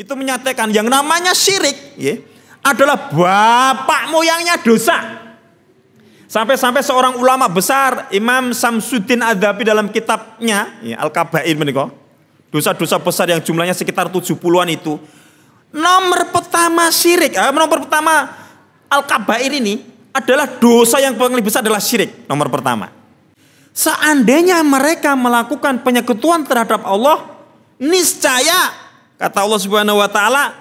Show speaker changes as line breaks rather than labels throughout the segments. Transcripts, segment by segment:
itu menyatakan yang namanya syirik ya, adalah bapak moyangnya dosa. Sampai-sampai seorang ulama besar Imam samsudin Adabi dalam kitabnya ya, Al-Kabair menikah. Dosa-dosa besar yang jumlahnya sekitar 70-an itu. Nomor pertama syirik, eh, nomor pertama Al-Kabair ini adalah dosa yang paling besar adalah syirik. Nomor pertama. Seandainya mereka melakukan penyekutuan terhadap Allah, niscaya Kata Allah Subhanahu wa taala,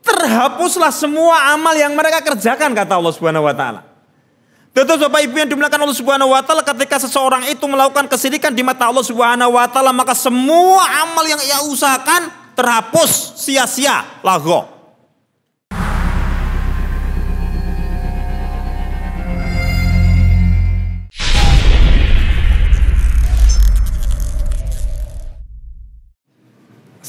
terhapuslah semua amal yang mereka kerjakan kata Allah Subhanahu wa taala. Tetap Bapak Ibu yang dimuliakan Allah Subhanahu wa taala ketika seseorang itu melakukan kesirikan di mata Allah Subhanahu wa taala maka semua amal yang ia usahakan terhapus sia-sia lagoh.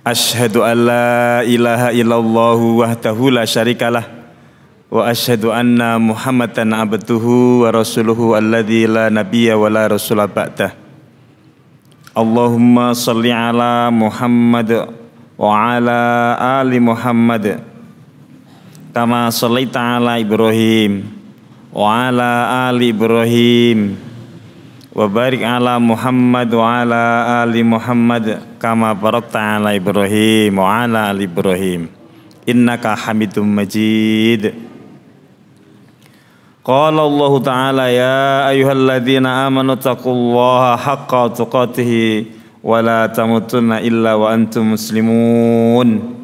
Ashhadu an la ilaha illallah wahdahu la syarikalah wa ashhadu anna Muhammadan abduhu wa rasuluhu alladzi la nabiyya wa la rasula ba'da. Allahumma salli ala Muhammad wa ala ali Muhammad kama sallaita ala Ibrahim wa ala ali Ibrahim wa Muhammad wa Muhammad kama barakta ala Ibrahim wa Ibrahim innaka Hamidum Majid Qala Allahu ta'ala ya ayyuhalladzina amanu taqullaha haqqa tuqatih wa la tamutunna illa wa antum muslimun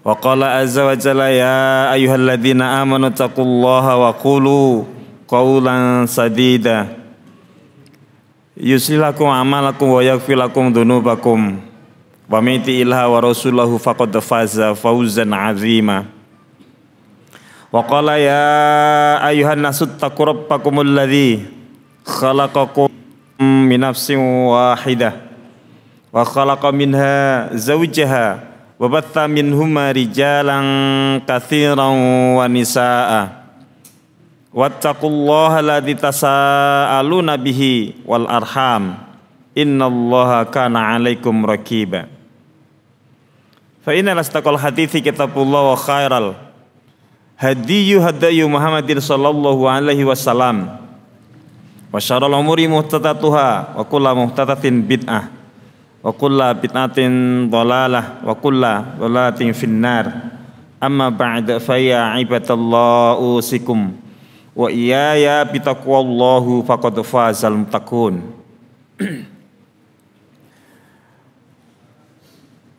Wa azza wa jalla ya ayyuhalladzina amanu taqullaha wa qulu qawlan sadida yuslilakum amalakum wa yakfilakum dunubakum wa miti ilha wa rasulahu faqad faza fawzan azima wa qala ya ayuhan nasu taqu rabbakum alladhi khalaqakum min nafsin wahidah wa khalaqa minha zawjaha wa batha minhuma rijalan kathiran wa nisa'ah Wattaqullaha alladzi tasaaluna bihi wal arham. Innallaha kana 'alaikum raqiba. Fa inna lastaqal hadithi kitabullah wa khairal hadiyyu hadayu Muhammadin sallallahu alaihi wasallam. Wa syarrul umuri muhtatsatuha wa kullu muhtatatin bid'ah wa kullu bid'atin dhalalah wa kullu dhalalatin finnar. Amma ba'da fa ya ibadallahu sikum wa iyaya bitaqwallahu faqad fazal muttaqun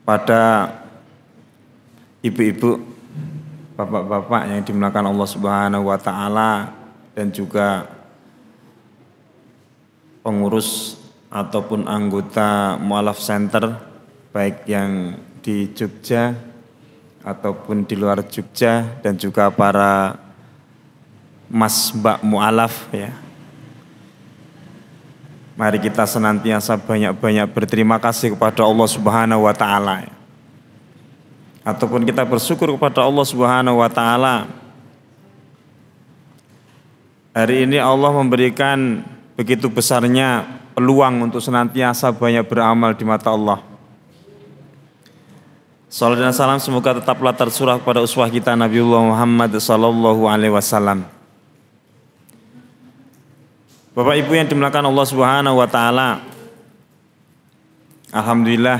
pada ibu-ibu bapak-bapak yang dimuliakan Allah Subhanahu wa taala dan juga pengurus ataupun anggota mualaf center baik yang di Jogja ataupun di luar Jogja dan juga para Mas Mbak mu'alaf ya. Mari kita senantiasa banyak-banyak berterima kasih kepada Allah Subhanahu wa taala. Ataupun kita bersyukur kepada Allah Subhanahu wa taala. Hari ini Allah memberikan begitu besarnya peluang untuk senantiasa banyak beramal di mata Allah. Salam dan salam semoga tetaplah tersurah pada uswah kita Nabiullah Muhammad sallallahu alaihi wasallam. Bapak Ibu yang dimuliakan Allah Subhanahu wa taala. Alhamdulillah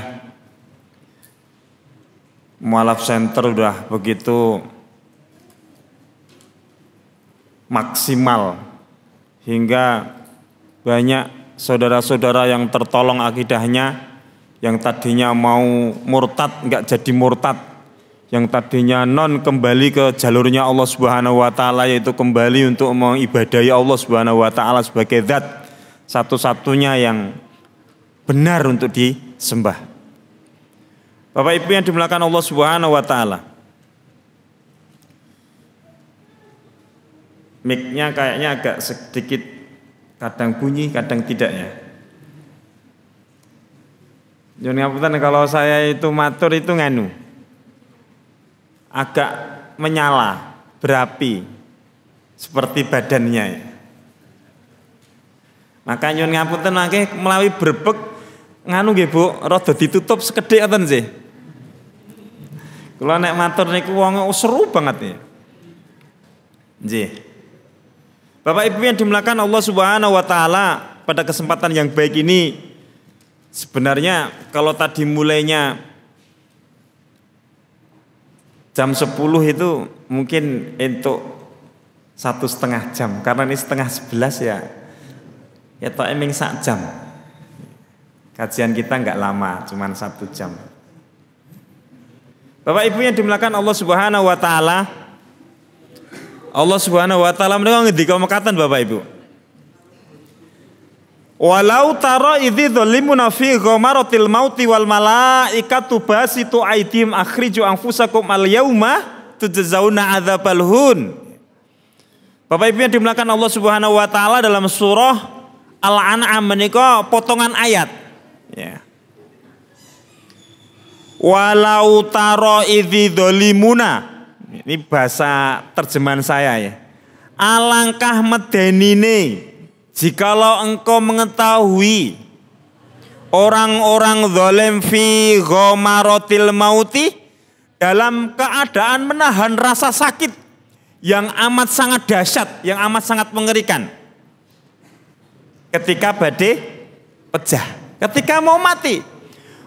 Mualaf Center sudah begitu maksimal hingga banyak saudara-saudara yang tertolong akidahnya yang tadinya mau murtad nggak jadi murtad yang tadinya non kembali ke jalurnya Allah Subhanahu wa taala yaitu kembali untuk mengibadahi Allah Subhanahu wa taala sebagai zat satu-satunya yang benar untuk disembah. Bapak Ibu yang dimuliakan Allah Subhanahu wa taala. mic kayaknya agak sedikit kadang bunyi, kadang tidak ya. Jangan kalau saya itu matur itu nganu agak menyala, berapi seperti badannya. Maka nyuwun ngapunten akeh melawi berbek nganu nggih Bu, rada ditutup sekedhik ngoten sih. Kula nek matur niku wong seru banget ya. Nggih. Bapak Ibu yang dimuliakan Allah Subhanahu wa taala pada kesempatan yang baik ini sebenarnya kalau tadi mulainya jam 10 itu mungkin untuk satu setengah jam karena ini setengah sebelas ya ya tak eming sak jam kajian kita nggak lama cuman satu jam Bapak Ibu yang dimulakan Allah Subhanahu wa taala Allah Subhanahu wa taala mereka ngendika mekatan Bapak Ibu Walau taro idhi dholimuna fi ghomarotil mauti wal malaikatu basitu aidim akhriju anfusakum al yauma tujazawna azabal hun. Bapak Ibu yang dimulakan Allah Subhanahu wa taala dalam surah Al-An'am menika potongan ayat. Ya. Walau taro idhi dhulimuna. Ini bahasa terjemahan saya ya. Alangkah medenine Jikalau engkau mengetahui orang-orang zalim fi ghamaratil mauti dalam keadaan menahan rasa sakit yang amat sangat dahsyat, yang amat sangat mengerikan. Ketika badai pecah, ketika mau mati.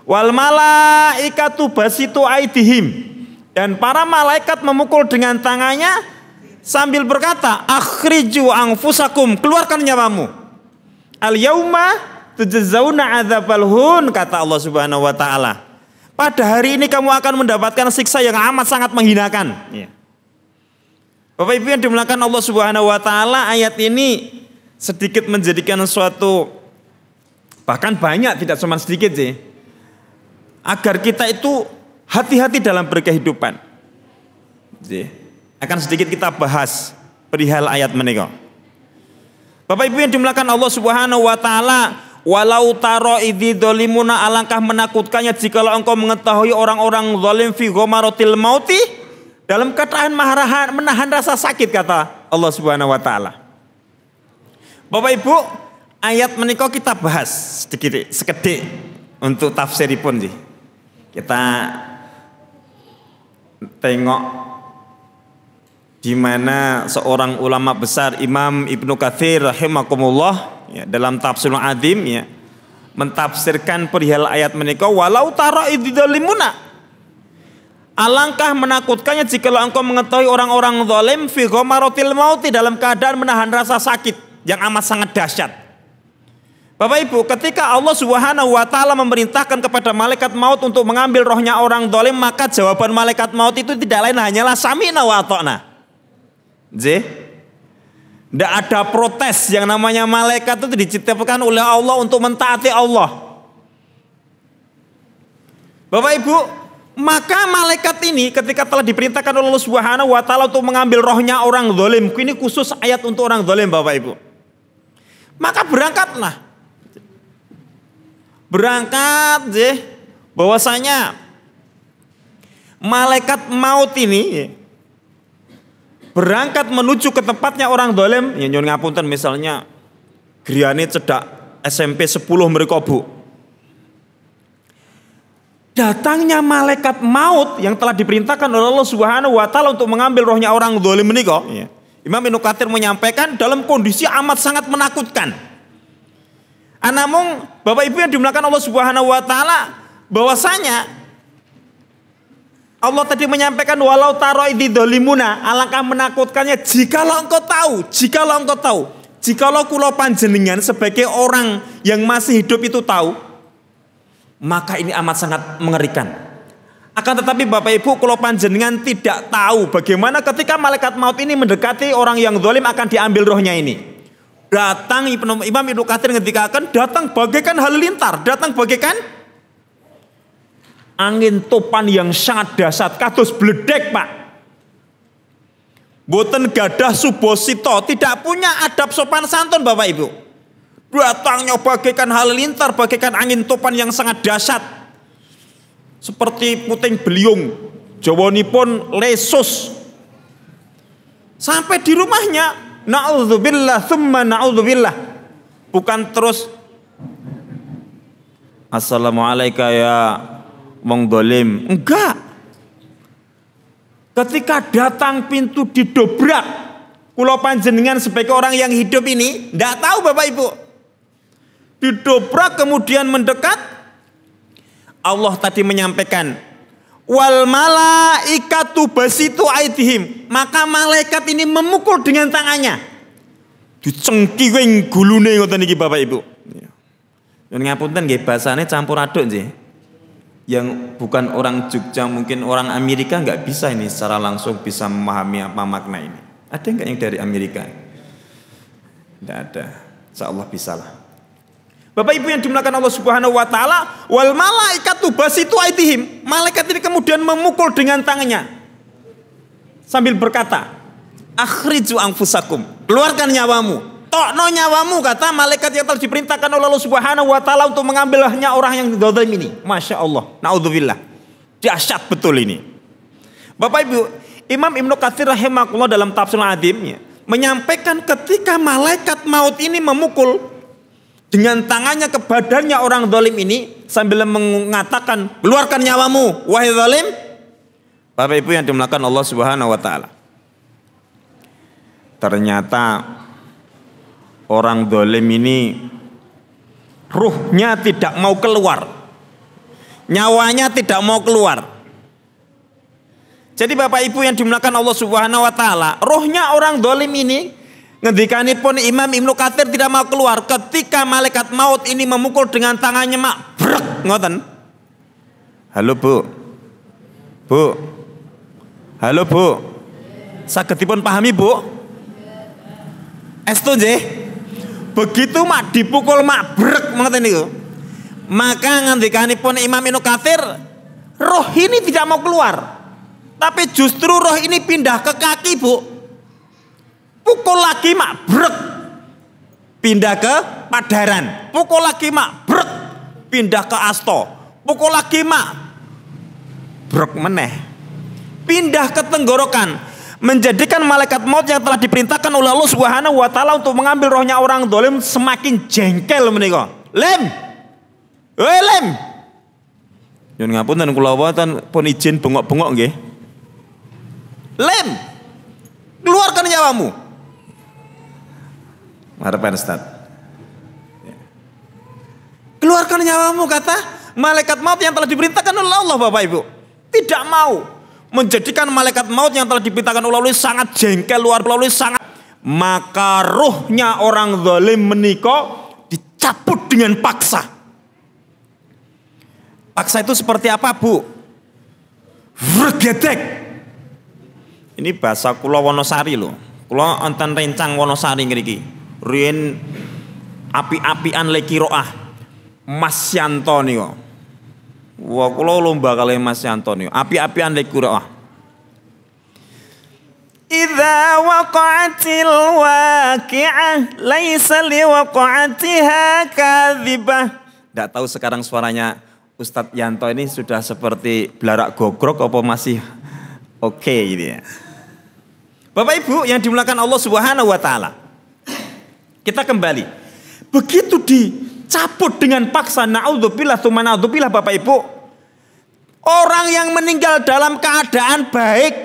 Wal malaikatu basitu aidihim dan para malaikat memukul dengan tangannya sambil berkata, "Akhriju angfusakum, keluarkan nyawamu." Al yauma tujzauna adzabal hun kata Allah Subhanahu wa taala. Pada hari ini kamu akan mendapatkan siksa yang amat sangat menghinakan. Ya. Bapak Ibu yang dimuliakan Allah Subhanahu wa taala, ayat ini sedikit menjadikan suatu bahkan banyak tidak cuma sedikit sih. Agar kita itu hati-hati dalam berkehidupan. Jadi, akan sedikit kita bahas perihal ayat menikah. Bapak Ibu yang dimulakan Allah Subhanahu wa taala, walau taro idzi dolimuna alangkah menakutkannya jikalau engkau mengetahui orang-orang zalim fi ghamaratil mauti dalam keadaan menahan, menahan rasa sakit kata Allah Subhanahu wa taala. Bapak Ibu, ayat menikah kita bahas sedikit sekedik untuk pun sih. Kita tengok di mana seorang ulama besar Imam Ibnu Katsir rahimakumullah ya, dalam tafsirul adim, ya mentafsirkan perihal ayat menikah walau tara idzalimuna Alangkah menakutkannya jika engkau mengetahui orang-orang zalim fi ghamaratil mauti dalam keadaan menahan rasa sakit yang amat sangat dahsyat. Bapak Ibu, ketika Allah Subhanahu wa taala memerintahkan kepada malaikat maut untuk mengambil rohnya orang zalim, maka jawaban malaikat maut itu tidak lain hanyalah sami'na wa ta'na. Tidak ada protes yang namanya malaikat itu diciptakan oleh Allah untuk mentaati Allah. Bapak Ibu, maka malaikat ini ketika telah diperintahkan oleh Allah Subhanahu wa taala untuk mengambil rohnya orang zalim. Ini khusus ayat untuk orang zalim Bapak Ibu. Maka berangkatlah. Berangkat bahwasanya malaikat maut ini berangkat menuju ke tempatnya orang dolem yang ngapunten misalnya Griane cedak SMP 10 mereka bu datangnya malaikat maut yang telah diperintahkan oleh Allah Subhanahu wa taala untuk mengambil rohnya orang ini menikah ya. Imam Ibn Katsir menyampaikan dalam kondisi amat sangat menakutkan. Anamung ah, Bapak Ibu yang dimulakan Allah Subhanahu wa taala bahwasanya Allah tadi menyampaikan walau taroi di dolimuna alangkah menakutkannya jikalau engkau tahu jikalau engkau tahu jikalau kulo panjenengan sebagai orang yang masih hidup itu tahu maka ini amat sangat mengerikan akan tetapi Bapak Ibu kalau panjenengan tidak tahu bagaimana ketika malaikat maut ini mendekati orang yang dolim akan diambil rohnya ini datang Imam Ibnu Katsir ketika akan datang bagaikan halilintar datang bagaikan angin topan yang sangat dahsyat kados bledek Pak. Boten gadah subosito, tidak punya adab sopan santun Bapak Ibu. Datangnya bagaikan halilintar, bagaikan angin topan yang sangat dahsyat. Seperti puting beliung, pun lesus. Sampai di rumahnya, na'udzubillah, thumma na'udzubillah. Bukan terus, Assalamualaikum ya dolim. Enggak. Ketika datang pintu didobrak, Pulau panjenengan sebagai orang yang hidup ini, tidak tahu Bapak Ibu. Didobrak kemudian mendekat, Allah tadi menyampaikan, wal malaikatu basitu aidihim. Maka malaikat ini memukul dengan tangannya. Dicengki gulune ngoten iki Bapak Ibu. Yen ya. ngapunten nggih basane campur aduk nggih yang bukan orang Jogja mungkin orang Amerika nggak bisa ini secara langsung bisa memahami apa makna ini ada nggak yang dari Amerika tidak ada Insya Allah bisa lah Bapak Ibu yang dimulakan Allah Subhanahu wa taala, wal malaikatu basitu aitihim. Malaikat ini kemudian memukul dengan tangannya sambil berkata, "Akhriju anfusakum." Keluarkan nyawamu. Tokno nyawamu kata malaikat yang telah diperintahkan oleh Allah Subhanahu wa taala untuk mengambilnya orang yang zalim ini. Masya Allah. Naudzubillah. Dahsyat betul ini. Bapak Ibu, Imam Ibnu Katsir rahimahullah dalam tafsir adimnya menyampaikan ketika malaikat maut ini memukul dengan tangannya ke badannya orang zalim ini sambil mengatakan, "Keluarkan nyawamu, wahai zalim." Bapak Ibu yang dimuliakan Allah Subhanahu wa taala. Ternyata orang dolim ini ruhnya tidak mau keluar. Nyawanya tidak mau keluar. Jadi Bapak Ibu yang dimulakan Allah Subhanahu wa taala, rohnya orang dolim ini ngendikani pun Imam Ibnu Katsir tidak mau keluar ketika malaikat maut ini memukul dengan tangannya mak brek ngoten. Halo Bu. Bu. Halo Bu. Sagedipun pahami Bu? Estu nggih? Begitu mak dipukul mak brek mengerti niku. Maka pun Imam Ibnu kafir, roh ini tidak mau keluar. Tapi justru roh ini pindah ke kaki, Bu. Pukul lagi mak brek. Pindah ke padaran. Pukul lagi mak brek. Pindah ke asto. Pukul lagi mak brek meneh. Pindah ke tenggorokan menjadikan malaikat maut yang telah diperintahkan oleh Allah Subhanahu wa taala untuk mengambil rohnya orang dolim semakin jengkel menika. Lem. Hei lem. Nyun ngapunten kula wonten pun izin bengok-bengok nggih. Lem. Keluarkan nyawamu. Harapan Ustaz. Keluarkan nyawamu kata malaikat maut yang telah diperintahkan oleh Allah Bapak Ibu. Tidak mau menjadikan malaikat maut yang telah dipitahkan Allah sangat jengkel luar Allah sangat maka ruhnya orang zalim meniko dicabut dengan paksa paksa itu seperti apa bu vergetek ini bahasa kula Wonosari loh kula enten rencang Wonosari ngriki rien api-apian leki roah Mas Yanto niko Wah, kalau lomba kali Mas Antonio. api api andai kura. Iza waqa'atil waqi'ah Laisa li waqa'atiha kathibah Tidak tahu sekarang suaranya Ustadz Yanto ini sudah seperti belarak gogrok apa masih oke okay, gitu ya. Bapak Ibu yang dimulakan Allah Subhanahu wa taala. Kita kembali. Begitu di Cabut dengan paksa. Na'udzubillah, summa na'udzubillah Bapak Ibu. Orang yang meninggal dalam keadaan baik.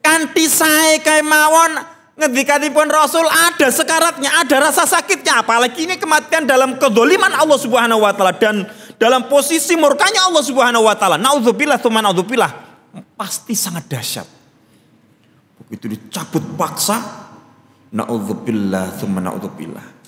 Kanti saya kemawon ngendikanipun Rasul ada sekaratnya, ada rasa sakitnya. Apalagi ini kematian dalam kedoliman Allah Subhanahu wa taala dan dalam posisi murkanya Allah Subhanahu wa taala. Nauzubillah tsumma nauzubillah. Pasti sangat dahsyat. Begitu dicabut paksa, nauzubillah tsumma nauzubillah.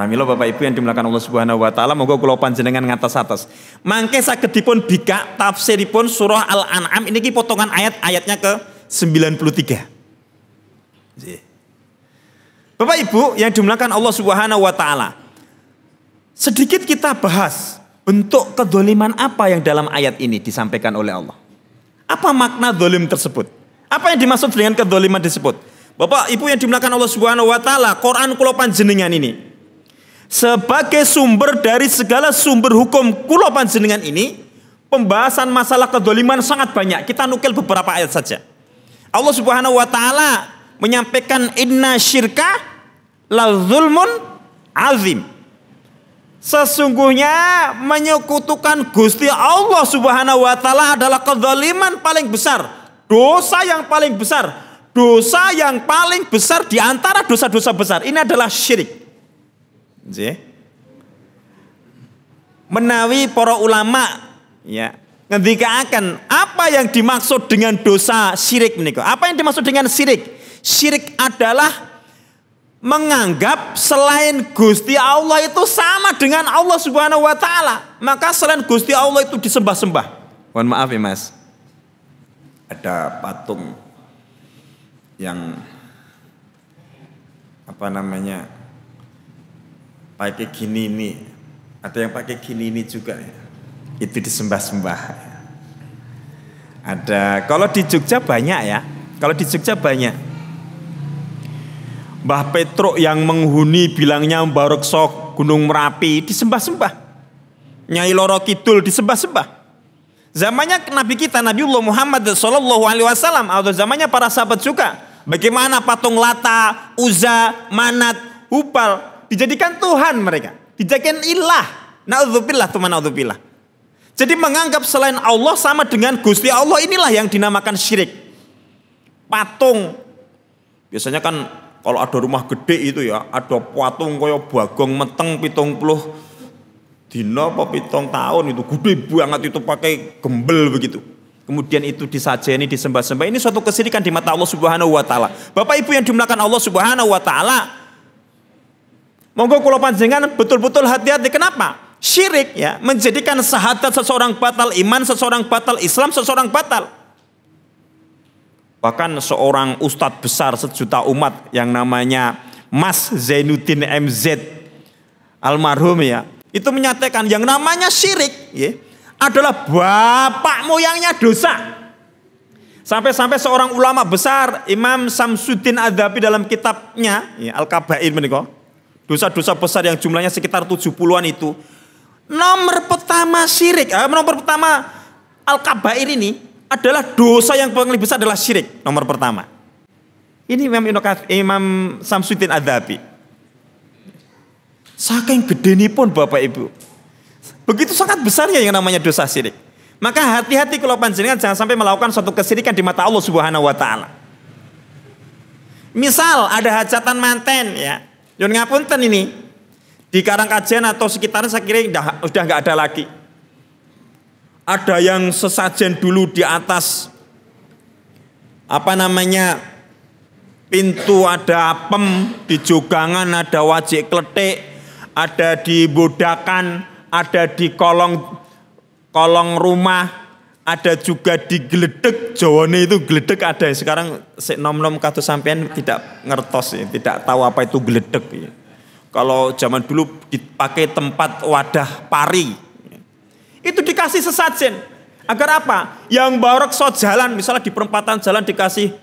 Pamilo Bapak Ibu yang dimulakan Allah Subhanahu wa taala monggo kula panjenengan ngatas atas. Mangke saged dipun bika tafsiripun surah Al-An'am ini ki potongan ayat-ayatnya ke 93. Bapak Ibu yang dimulakan Allah Subhanahu wa taala. Sedikit kita bahas bentuk kedoliman apa yang dalam ayat ini disampaikan oleh Allah. Apa makna dolim tersebut? Apa yang dimaksud dengan kedoliman tersebut? Bapak Ibu yang dimulakan Allah Subhanahu wa taala, Quran kula panjenengan ini sebagai sumber dari segala sumber hukum kulo panjenengan ini pembahasan masalah kedoliman sangat banyak. Kita nukil beberapa ayat saja. Allah Subhanahu wa taala menyampaikan inna syirka la zulmun azim. Sesungguhnya menyekutukan Gusti Allah Subhanahu wa taala adalah kedoliman paling besar, dosa yang paling besar, dosa yang paling besar di antara dosa-dosa besar. Ini adalah syirik. Menawi para ulama ya akan apa yang dimaksud dengan dosa syirik menika? Apa yang dimaksud dengan syirik? Syirik adalah menganggap selain Gusti Allah itu sama dengan Allah Subhanahu wa taala. Maka selain Gusti Allah itu disembah-sembah. Mohon maaf ya, Mas. Ada patung yang apa namanya pakai gini ini ada yang pakai ini juga ya. itu disembah-sembah ya. ada kalau di Jogja banyak ya kalau di Jogja banyak Mbah Petruk yang menghuni bilangnya Mbah Sok Gunung Merapi disembah-sembah Nyai Loro Kidul disembah-sembah Zamannya Nabi kita Nabiullah Muhammad Sallallahu Alaihi Wasallam atau zamannya para sahabat juga. Bagaimana patung Lata, Uza, Manat, Upal Dijadikan Tuhan mereka. Dijadikan ilah. Na'udzubillah, teman na'udzubillah. Jadi menganggap selain Allah sama dengan Gusti Allah inilah yang dinamakan syirik. Patung. Biasanya kan kalau ada rumah gede itu ya, ada patung kaya bagong meteng pitung puluh dino apa pitung tahun itu gede banget itu pakai gembel begitu. Kemudian itu disajeni, disembah-sembah. Ini suatu kesirikan di mata Allah Subhanahu wa taala. Bapak Ibu yang dimuliakan Allah Subhanahu wa taala, Monggo kula panjenengan betul-betul hati-hati. Kenapa? Syirik ya, menjadikan syahadat seseorang batal iman, seseorang batal Islam, seseorang batal. Bahkan seorang ustadz besar sejuta umat yang namanya Mas Zainuddin MZ almarhum ya, itu menyatakan yang namanya syirik ya, adalah bapak moyangnya dosa. Sampai-sampai seorang ulama besar Imam Samsudin Adabi dalam kitabnya ya, Al-Kabair menikah Dosa-dosa besar yang jumlahnya sekitar 70-an itu. Nomor pertama syirik, eh, nomor pertama Al-Kabair ini adalah dosa yang paling besar adalah syirik. Nomor pertama. Ini Imam, Imam Samsudin Adhabi. Saking gede nih pun Bapak Ibu. Begitu sangat besar ya yang namanya dosa syirik. Maka hati-hati kalau panjenengan jangan sampai melakukan suatu kesirikan di mata Allah Subhanahu wa taala. Misal ada hajatan manten ya. Nyun ngapunten ini. Di Karangkajian atau sekitarnya saya kira udah, udah nggak ada lagi. Ada yang sesajen dulu di atas apa namanya pintu ada apem di Jogangan ada wajik kletik ada di Bodakan ada di kolong kolong rumah ada juga di geledek Jawane itu geledek. ada yang sekarang si nom-nom kata sampean tidak ngertos ya, tidak tahu apa itu geledek. ya. Kalau zaman dulu dipakai tempat wadah pari. Itu dikasih sesajen. Agar apa? Yang barok so jalan, misalnya di perempatan jalan dikasih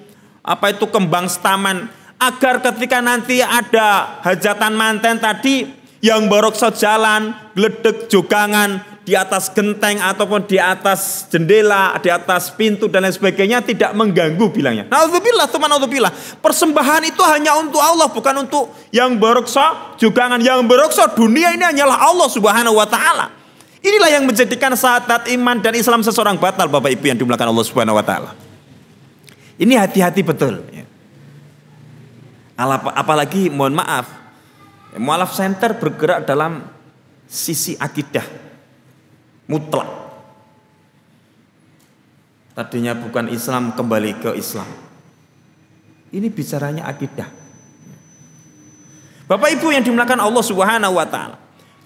apa itu kembang setaman. Agar ketika nanti ada hajatan manten tadi, yang barok so jalan, geledek jogangan, di atas genteng ataupun di atas jendela, di atas pintu dan lain sebagainya tidak mengganggu bilangnya. Nauzubillah, teman nauzubillah. Persembahan itu hanya untuk Allah bukan untuk yang beroksa, jugangan yang beroksa. Dunia ini hanyalah Allah Subhanahu wa taala. Inilah yang menjadikan saat iman dan Islam seseorang batal Bapak Ibu yang dimulakan Allah Subhanahu wa taala. Ini hati-hati betul. Ya. Apalagi mohon maaf, mualaf center bergerak dalam sisi akidah mutlak. Tadinya bukan Islam kembali ke Islam. Ini bicaranya akidah. Bapak Ibu yang dimulakan Allah Subhanahu wa taala.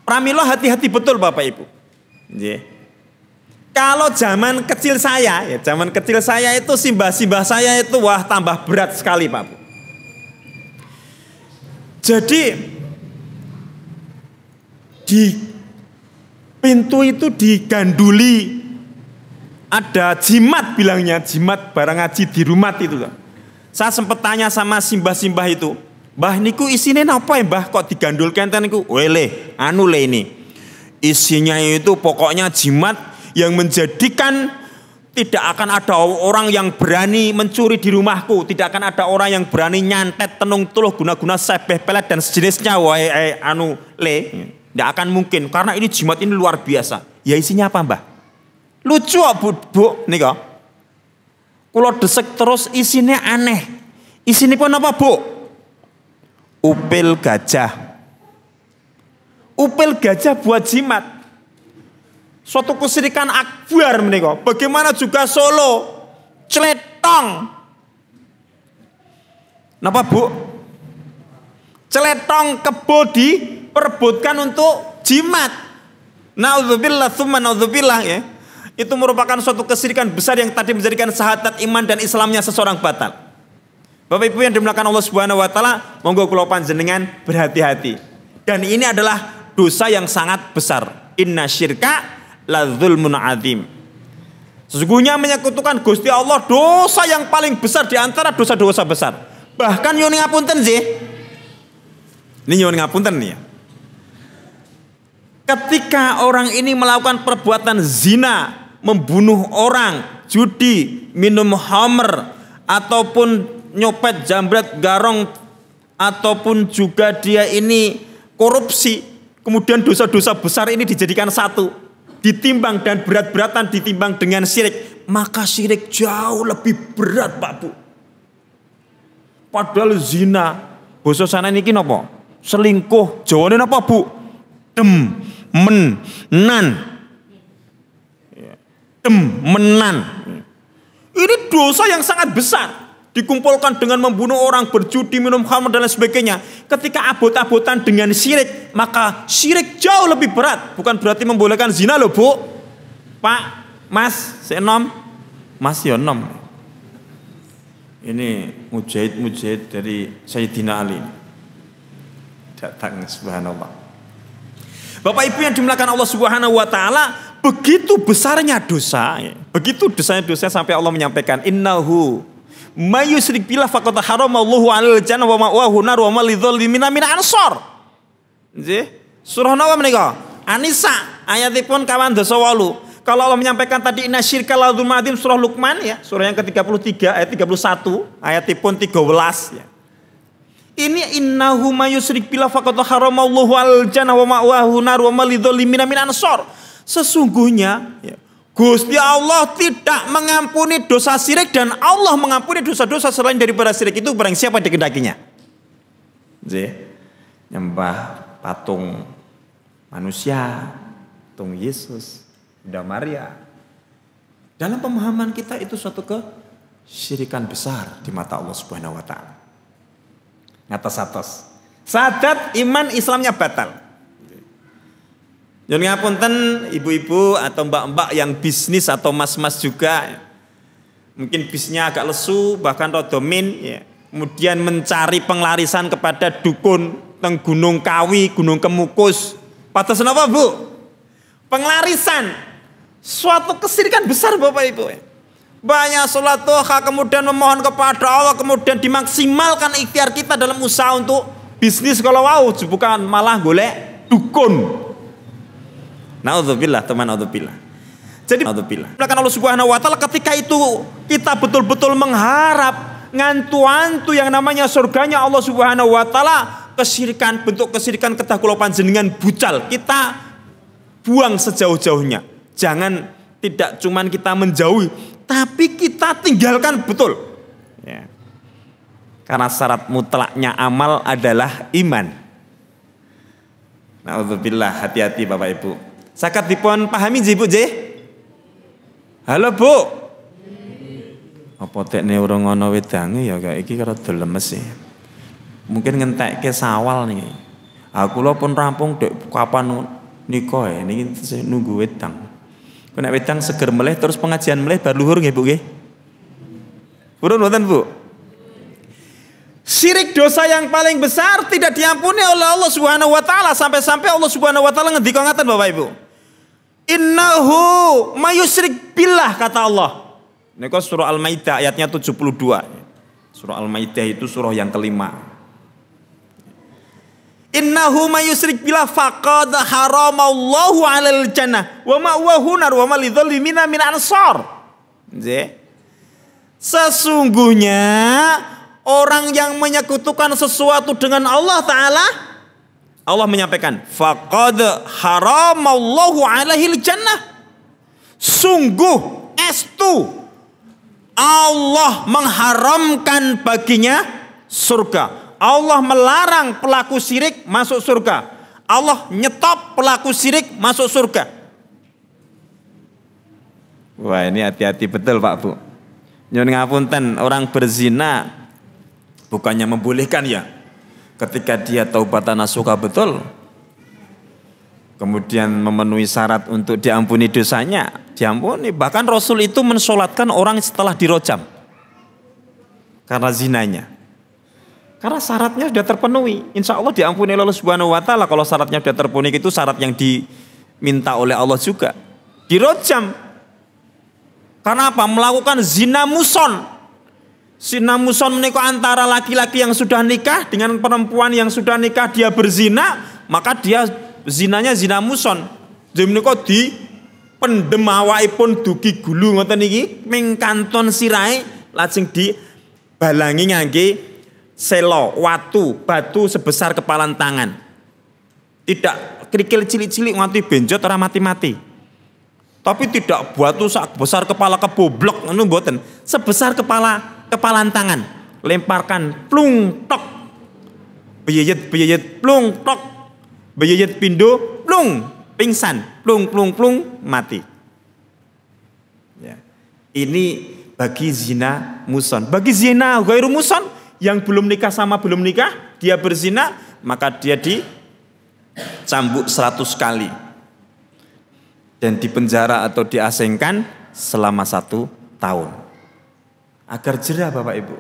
Ramilah hati-hati betul Bapak Ibu. Ye. Kalau zaman kecil saya, ya zaman kecil saya itu simbah-simbah saya itu wah tambah berat sekali Pak Bu. Jadi di pintu itu diganduli. Ada jimat bilangnya, jimat barang aji di rumah itu. Saya sempat tanya sama simbah-simbah itu, Mbah niku isinya apa ya mbah kok digandulkan kenten niku? Wele, anu le ini. Isinya itu pokoknya jimat yang menjadikan tidak akan ada orang yang berani mencuri di rumahku. Tidak akan ada orang yang berani nyantet tenung tuluh guna-guna sepeh pelet dan sejenisnya. wae eh, anu le. Tidak akan mungkin karena ini jimat ini luar biasa. Ya isinya apa mbah? Lucu bu, bu nih kok. Kalau desek terus isinya aneh. Isinya pun apa bu? Upil gajah. Upil gajah buat jimat. Suatu kesirikan akbar nih kok. Bagaimana juga Solo? Celetong. Napa bu? Celetong kebo di diperbutkan untuk jimat. Nauzubillah summa nauzubillah ya. Itu merupakan suatu kesirikan besar yang tadi menjadikan sahatat iman dan Islamnya seseorang batal. Bapak Ibu yang dimuliakan Allah Subhanahu wa taala, monggo kula panjenengan berhati-hati. Dan ini adalah dosa yang sangat besar. Inna syirka la zulmun azim. Sesungguhnya menyekutukan Gusti Allah dosa yang paling besar di antara dosa-dosa besar. Bahkan yoni ngapunten sih. Ini yoni ngapunten nih ya. Ketika orang ini melakukan perbuatan zina, membunuh orang, judi, minum homer, ataupun nyopet jambret garong, ataupun juga dia ini korupsi, kemudian dosa-dosa besar ini dijadikan satu, ditimbang dan berat-beratan ditimbang dengan syirik, maka syirik jauh lebih berat Pak Bu. Padahal zina, bososana sana ini nopo, selingkuh, jawabannya apa Bu? Dem, Menan, temenan, ya. Dem, menan. Ini dosa yang sangat besar dikumpulkan dengan membunuh orang, berjudi, minum khamr dan lain sebagainya. Ketika abot-abotan dengan syirik, maka syirik jauh lebih berat. Bukan berarti membolehkan zina loh bu. Pak, mas, senom, mas yonom. Ya Ini mujahid-mujahid dari Sayyidina Ali. Datang subhanallah. Bapak Ibu yang dimuliakan Allah Subhanahu wa taala, begitu besarnya dosa, begitu besarnya dosa sampai Allah menyampaikan innahu mayusrik billah faqad haramallahu alal jannah wa ma'wahu nar wa ma lidzalimina min ansor. Nggih. Surah Nawa menika Anisa ayatipun kawan dosa walu. Kalau Allah menyampaikan tadi inna syirka la surah Luqman ya, surah yang ke-33 ayat 31 ayatipun 13 ya. Ini innahu mayusrik bila faqad haramallahu al wa ma'wahu nar wa malidzalimin min ansor. Sesungguhnya ya, Gusti Allah tidak mengampuni dosa sirik dan Allah mengampuni dosa-dosa selain daripada sirik itu barang siapa dikehendakinya. Nyembah patung manusia, patung Yesus, Bunda Maria. Dalam pemahaman kita itu suatu kesyirikan besar di mata Allah Subhanahu wa taala ngatas atas Sadat iman Islamnya batal. Jangan ngapunten ibu-ibu atau mbak-mbak yang bisnis atau mas-mas juga ya. mungkin bisnya agak lesu bahkan rodomin ya. kemudian mencari penglarisan kepada dukun teng gunung kawi gunung kemukus patah apa bu penglarisan suatu kesirikan besar bapak ibu ya. Banyak sholat duha kemudian memohon kepada Allah kemudian dimaksimalkan ikhtiar kita dalam usaha untuk bisnis kalau wow bukan malah golek dukun. Naudzubillah teman naudzubillah. Jadi naudzubillah. Belakang Allah Subhanahu wa taala ketika itu kita betul-betul mengharap ngantu-antu yang namanya surganya Allah Subhanahu wa taala kesirikan bentuk kesirikan ketakulopan jenengan bucal kita buang sejauh-jauhnya. Jangan tidak cuman kita menjauhi tapi kita tinggalkan betul. Ya. Karena syarat mutlaknya amal adalah iman. alhamdulillah, hati-hati Bapak Ibu. Sakat dipun pahami Bu Jih? Halo Bu. Apa tek ne urung ana wedange ya kayak iki karo lemes sih. Mungkin ngentekke sawal nih. Aku lo pun rampung dek kapan nikah ya Ini nunggu wedang. Kena wedang seger meleh terus pengajian meleh bar luhur nggih Bu nggih. Purun wonten Bu. Syirik dosa yang paling besar tidak diampuni oleh Allah Subhanahu wa taala sampai-sampai Allah Subhanahu wa taala ngendika ngaten Bapak Ibu. Innahu mayusyrik billah kata Allah. Niko surah Al-Maidah ayatnya 72. Surah Al-Maidah itu surah yang kelima. Innahu yusrik bila faqad haramallahu alal jannah wa wa hunar wa malidzallimina min ansar. Sesungguhnya orang yang menyekutukan sesuatu dengan Allah taala Allah menyampaikan faqad haramallahu 'alal jannah. Sungguh estu Allah mengharamkan baginya surga Allah melarang pelaku syirik masuk surga. Allah nyetop pelaku syirik masuk surga. Wah ini hati-hati betul Pak Bu. Nyon ngapunten orang berzina bukannya membolehkan ya. Ketika dia taubatan nasuka betul. Kemudian memenuhi syarat untuk diampuni dosanya. Diampuni. Bahkan Rasul itu mensolatkan orang setelah dirojam. Karena zinanya. Karena syaratnya sudah terpenuhi. Insya Allah diampuni Allah Subhanahu Wa Taala kalau syaratnya sudah terpenuhi itu syarat yang diminta oleh Allah juga. Dirojam. Karena apa? Melakukan zina muson. Zina muson menikah antara laki-laki yang sudah nikah dengan perempuan yang sudah nikah dia berzina, maka dia zinanya zina muson. Jadi menikah di pendem pun dugi gulu ngoten niki Mengkanton sirai Lajeng di balangi ngangge selo, watu, batu sebesar kepalan tangan. Tidak kerikil cilik-cilik nganti benjot orang mati-mati. Tapi tidak batu sebesar besar kepala keboblok anu buatan Sebesar kepala kepalan tangan. Lemparkan plung tok. beyet beyet plung tok. beyet pindo plung pingsan plung plung plung mati. Ya. Ini bagi zina muson. Bagi zina gairu muson yang belum nikah sama belum nikah, dia berzina, maka dia dicambuk 100 kali. Dan dipenjara atau diasingkan selama satu tahun. Agar jerah Bapak Ibu.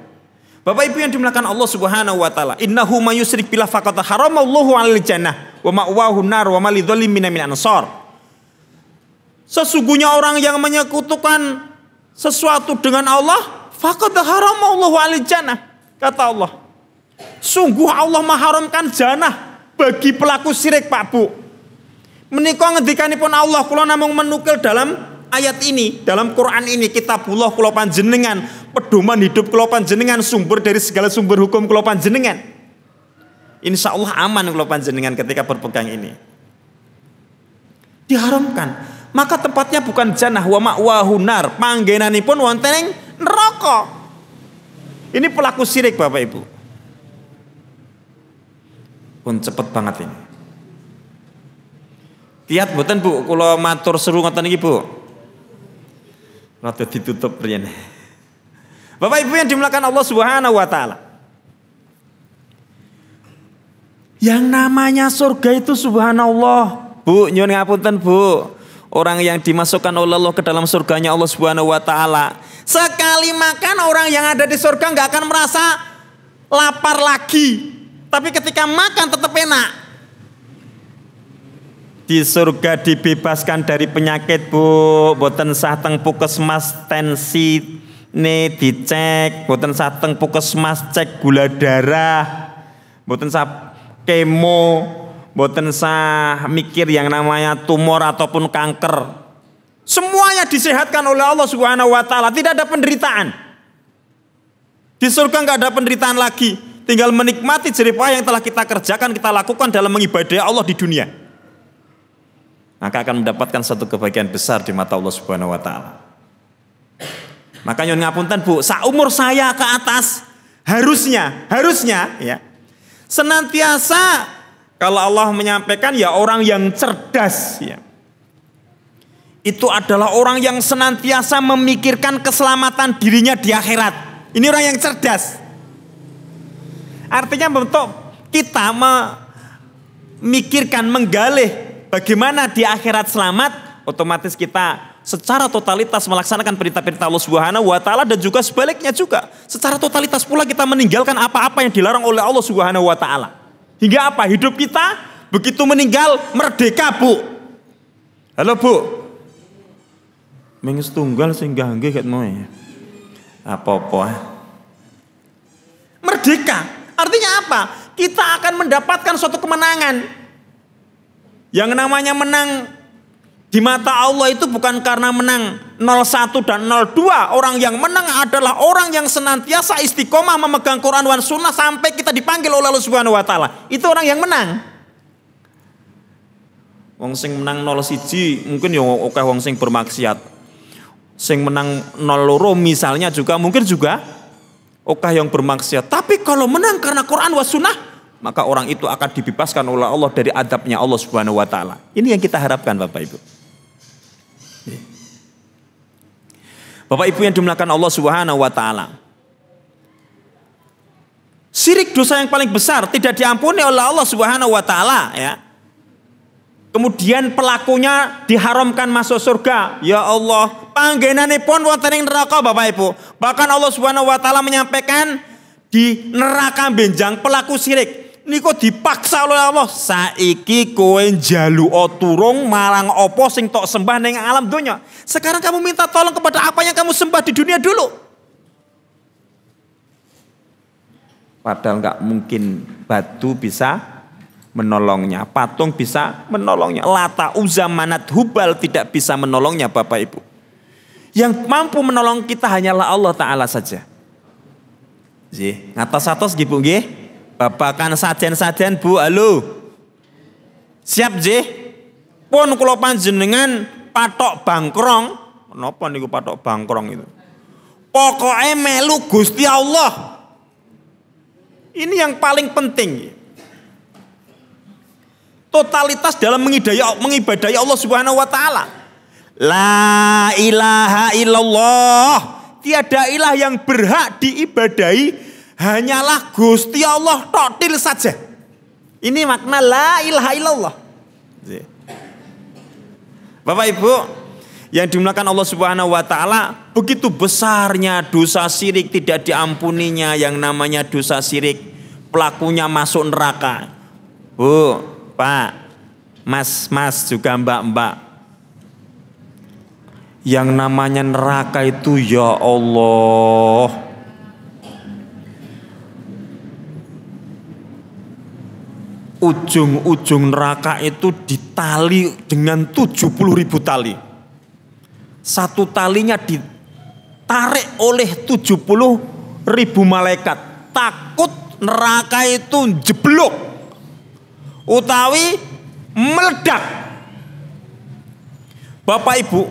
Bapak Ibu yang dimulakan Allah Subhanahu wa taala, innahu mayusrik bila billah haram Allahu 'alal jannah wa ma'wahu nar wa min ansar. Sesungguhnya orang yang menyekutukan sesuatu dengan Allah, haram Allahu 'alal jannah Kata Allah, sungguh Allah mengharamkan janah bagi pelaku syirik Pak Bu. Menikah ngedikani pun Allah kula namung menukil dalam ayat ini, dalam Quran ini kitabullah kula panjenengan, pedoman hidup kula panjenengan, sumber dari segala sumber hukum kula panjenengan. Insya Allah aman kula panjenengan ketika berpegang ini. Diharamkan. Maka tempatnya bukan janah wa ma'wahu nar, ini pun ing neraka. Ini pelaku sirik Bapak Ibu. Pun cepet banget ini. Tiat buatan Bu, kalau matur seru ngoten ini Bu. Rata ditutup rin. Bapak Ibu yang dimulakan Allah Subhanahu wa taala. Yang namanya surga itu subhanallah. Bu, nyun ngapunten, Bu. Orang yang dimasukkan oleh Allah ke dalam surganya Allah Subhanahu wa taala. Sekali makan orang yang ada di surga nggak akan merasa lapar lagi. Tapi ketika makan tetap enak. Di surga dibebaskan dari penyakit, Bu. Boten sah teng puskesmas tensi ne dicek, boten sah teng puskesmas cek gula darah. Boten sah kemo, boten sah mikir yang namanya tumor ataupun kanker. Semuanya disehatkan oleh Allah Subhanahu wa taala, tidak ada penderitaan. Di surga nggak ada penderitaan lagi, tinggal menikmati jerih payah yang telah kita kerjakan, kita lakukan dalam mengibadahi Allah di dunia. Maka akan mendapatkan satu kebahagiaan besar di mata Allah Subhanahu wa taala. Maka nyon ngapunten Bu, umur saya ke atas harusnya, harusnya ya senantiasa kalau Allah menyampaikan ya orang yang cerdas ya. Itu adalah orang yang senantiasa memikirkan keselamatan dirinya di akhirat. Ini orang yang cerdas. Artinya bentuk kita memikirkan menggalih bagaimana di akhirat selamat, otomatis kita secara totalitas melaksanakan perintah-perintah Allah Subhanahu wa taala dan juga sebaliknya juga. Secara totalitas pula kita meninggalkan apa-apa yang dilarang oleh Allah Subhanahu wa taala. Hingga apa? Hidup kita begitu meninggal merdeka, Bu. Halo, Bu. Mengis tunggal sehingga nggih ket ya? Apa-apa. Merdeka. Artinya apa? Kita akan mendapatkan suatu kemenangan. Yang namanya menang di mata Allah itu bukan karena menang 01 dan 02. Orang yang menang adalah orang yang senantiasa istiqomah memegang Quran dan sunnah sampai kita dipanggil oleh Allah Subhanahu wa taala. Itu orang yang menang. Wong sing menang 01 mungkin ya oke wong sing bermaksiat. Sing menang 02 misalnya juga mungkin juga oke yang bermaksiat. Tapi kalau menang karena Quran dan sunnah maka orang itu akan dibebaskan oleh Allah dari adabnya Allah Subhanahu wa taala. Ini yang kita harapkan Bapak Ibu. Bapak Ibu yang dimuliakan Allah Subhanahu wa taala. Sirik dosa yang paling besar tidak diampuni oleh Allah Subhanahu wa taala ya. Kemudian pelakunya diharamkan masuk surga. Ya Allah, panggenane pun wonten ing neraka Bapak Ibu. Bahkan Allah Subhanahu wa taala menyampaikan di neraka benjang pelaku sirik niku dipaksa oleh Allah saiki kowe o turung marang opo sing tok sembah ning alam dunia. sekarang kamu minta tolong kepada apa yang kamu sembah di dunia dulu padahal nggak mungkin batu bisa menolongnya patung bisa menolongnya lata uzamanat hubal tidak bisa menolongnya Bapak Ibu yang mampu menolong kita hanyalah Allah taala saja Zih, ngatas-atas nggih Bu babakan sajen-sajen Bu Alu. Siap je Pun kalau panjenengan patok bangkrong, menapa niku patok bangkrong itu? Pokoknya melu Gusti Allah. Ini yang paling penting. Totalitas dalam mengibadahi Allah Subhanahu wa taala. La ilaha illallah. Tiada ilah yang berhak diibadahi Hanyalah Gusti Allah totil saja. Ini makna la ilaha illallah. Iya. Bapak Ibu, yang dimulakan Allah Subhanahu wa taala, begitu besarnya dosa sirik tidak diampuninya yang namanya dosa sirik pelakunya masuk neraka. Bu, Pak, Mas, Mas juga Mbak-mbak. Yang namanya neraka itu ya Allah ujung-ujung neraka itu ditali dengan 70 ribu tali. Satu talinya ditarik oleh 70 ribu malaikat. Takut neraka itu jeblok. Utawi meledak. Bapak Ibu,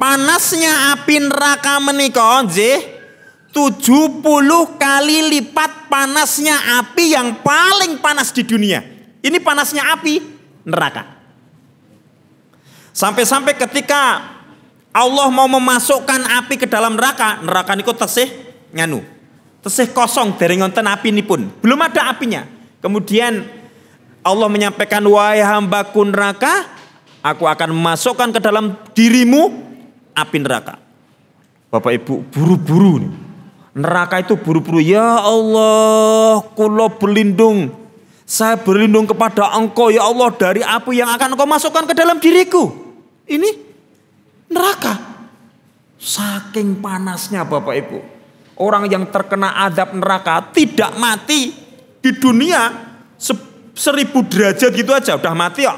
panasnya api neraka menikah 70 kali lipat panasnya api yang paling panas di dunia. Ini panasnya api neraka. Sampai-sampai ketika Allah mau memasukkan api ke dalam neraka, neraka niku tesih nganu. Tesih kosong dari ngonten api ini pun. Belum ada apinya. Kemudian Allah menyampaikan, wahai hambaku neraka, aku akan memasukkan ke dalam dirimu api neraka. Bapak Ibu buru-buru nih. Neraka itu buru-buru, ya Allah, kulo berlindung. Saya berlindung kepada engkau ya Allah dari api yang akan engkau masukkan ke dalam diriku. Ini neraka. Saking panasnya Bapak Ibu. Orang yang terkena adab neraka tidak mati di dunia seribu derajat gitu aja udah mati ya.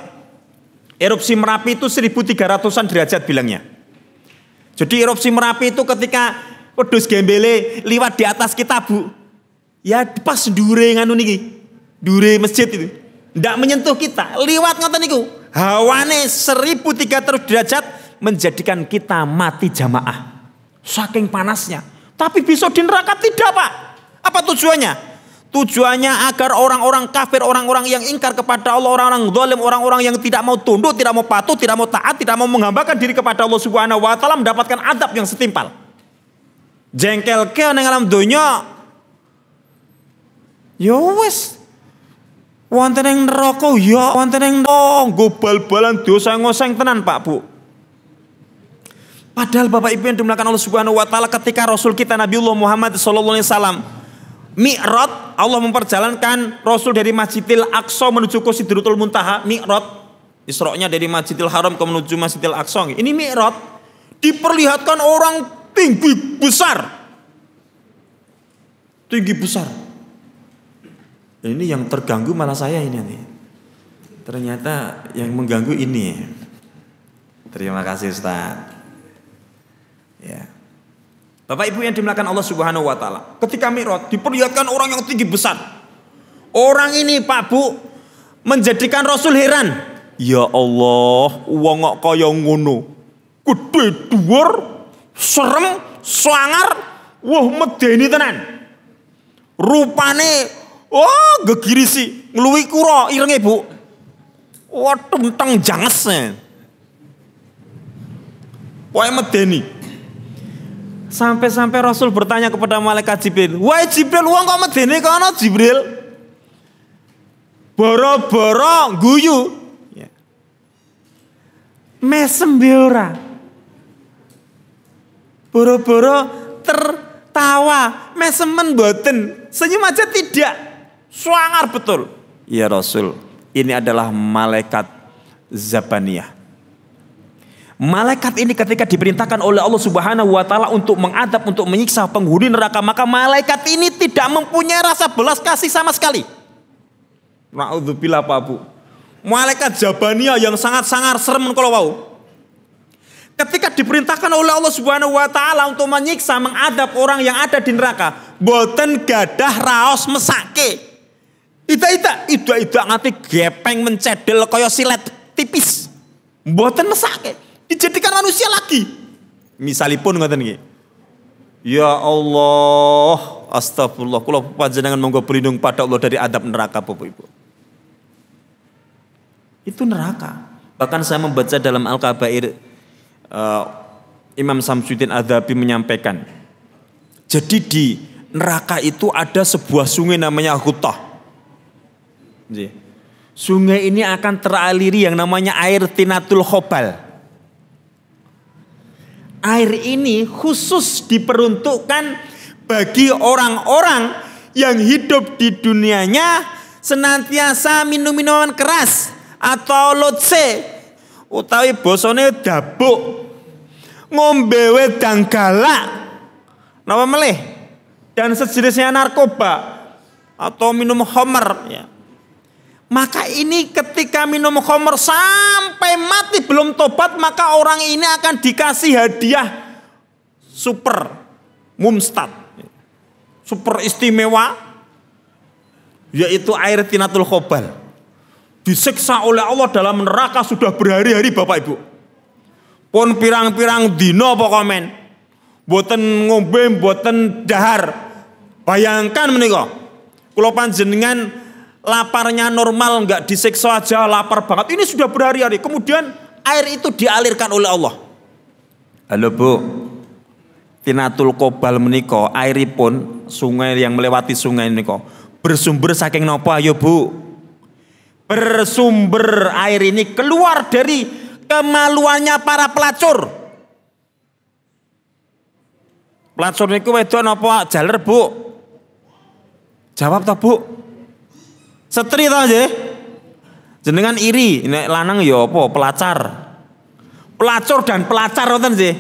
Erupsi Merapi itu 1300-an derajat bilangnya. Jadi erupsi Merapi itu ketika Pedus gembele liwat di atas kita, Bu. Ya pas dure nganu niki. Dure masjid itu. tidak menyentuh kita, liwat ngoten niku. Hawane terus derajat menjadikan kita mati jamaah. Saking panasnya. Tapi besok di neraka tidak, Pak. Apa tujuannya? Tujuannya agar orang-orang kafir, orang-orang yang ingkar kepada Allah, orang-orang zalim, orang-orang yang tidak mau tunduk, tidak mau patuh, tidak mau taat, tidak mau menghambakan diri kepada Allah Subhanahu wa taala mendapatkan adab yang setimpal jengkel ke neng alam donya. Ya wis. Wonten ing neraka ya wonten ing oh, nggo bal-balan dosa ngoseng tenan Pak Bu. Padahal Bapak Ibu yang dimulakan Allah Subhanahu wa taala ketika Rasul kita Nabiullah Muhammad sallallahu alaihi wasallam Mi'raj Allah memperjalankan Rasul dari Masjidil Aqsa menuju ke Sidrotul Muntaha Mi'raj Isra'nya dari Masjidil Haram ke menuju Masjidil Aqsa ini Mi'raj diperlihatkan orang tinggi besar. Tinggi besar. Ini yang terganggu malah saya ini nih. Ternyata yang mengganggu ini. Ya. Terima kasih Ustaz. Ya. Bapak Ibu yang dimuliakan Allah Subhanahu wa taala. Ketika Mi'raj diperlihatkan orang yang tinggi besar. Orang ini Pak Bu menjadikan Rasul heran. Ya Allah, wong kok kaya ngono. Gede dhuwur, serem, suangar wah medeni tenan. Rupane oh gegirisi ngelui kura irenge, Bu. Wah tentang janges. Wah medeni. Sampai-sampai Rasul bertanya kepada malaikat Jibril, "Wah Jibril, wong kok medeni kono Jibril?" Boro-boro guyu. Ya. Mesem boro-boro tertawa, mesemen boten, senyum aja tidak, suangar betul. Ya Rasul, ini adalah malaikat Zabaniyah. Malaikat ini ketika diperintahkan oleh Allah Subhanahu wa taala untuk mengadap untuk menyiksa penghuni neraka, maka malaikat ini tidak mempunyai rasa belas kasih sama sekali. Nauzubillah Pak Bu. Malaikat Jabania yang sangat sangat serem kalau wau. Ketika diperintahkan oleh Allah Subhanahu wa taala untuk menyiksa, mengadab orang yang ada di neraka, boten gadah raos mesake. Ita-ita, ida-ida nganti gepeng mencedel koyo silet tipis. buatan mesake. Dijadikan manusia lagi. Misalipun ngoten nggih. Ya Allah, astagfirullah, kula panjenengan monggo berlindung pada Allah dari adab neraka Bapak Ibu. Itu neraka. Bahkan saya membaca dalam Al-Kabair uh, Imam Samsudin Adhabi menyampaikan. Jadi di neraka itu ada sebuah sungai namanya Hutah. Sungai ini akan teraliri yang namanya air Tinatul Khobal. Air ini khusus diperuntukkan bagi orang-orang yang hidup di dunianya senantiasa minum minuman keras atau lotse utawi bosone dabuk ngombe wedang galak napa meleh dan sejenisnya narkoba atau minum homer ya. Maka ini ketika minum homer sampai mati belum tobat maka orang ini akan dikasih hadiah super mumstad. Super istimewa yaitu air tinatul khobal disiksa oleh Allah dalam neraka sudah berhari-hari Bapak Ibu. Pun pirang-pirang dino apa komen. Boten ngombe, boten dahar. Bayangkan menikah. Kalau panjenengan laparnya normal nggak disiksa aja lapar banget. Ini sudah berhari-hari. Kemudian air itu dialirkan oleh Allah. Halo Bu. Tinatul Kobal menika airipun sungai yang melewati sungai menika bersumber saking nopo ayo Bu? bersumber air ini keluar dari kemaluannya para pelacur. Pelacur niku wedon apa jaler, Bu? Jawab toh, Bu? Setri toh nggih? Jenengan iri, nek lanang ya apa? Pelacar. Pelacur dan pelacar wonten sih.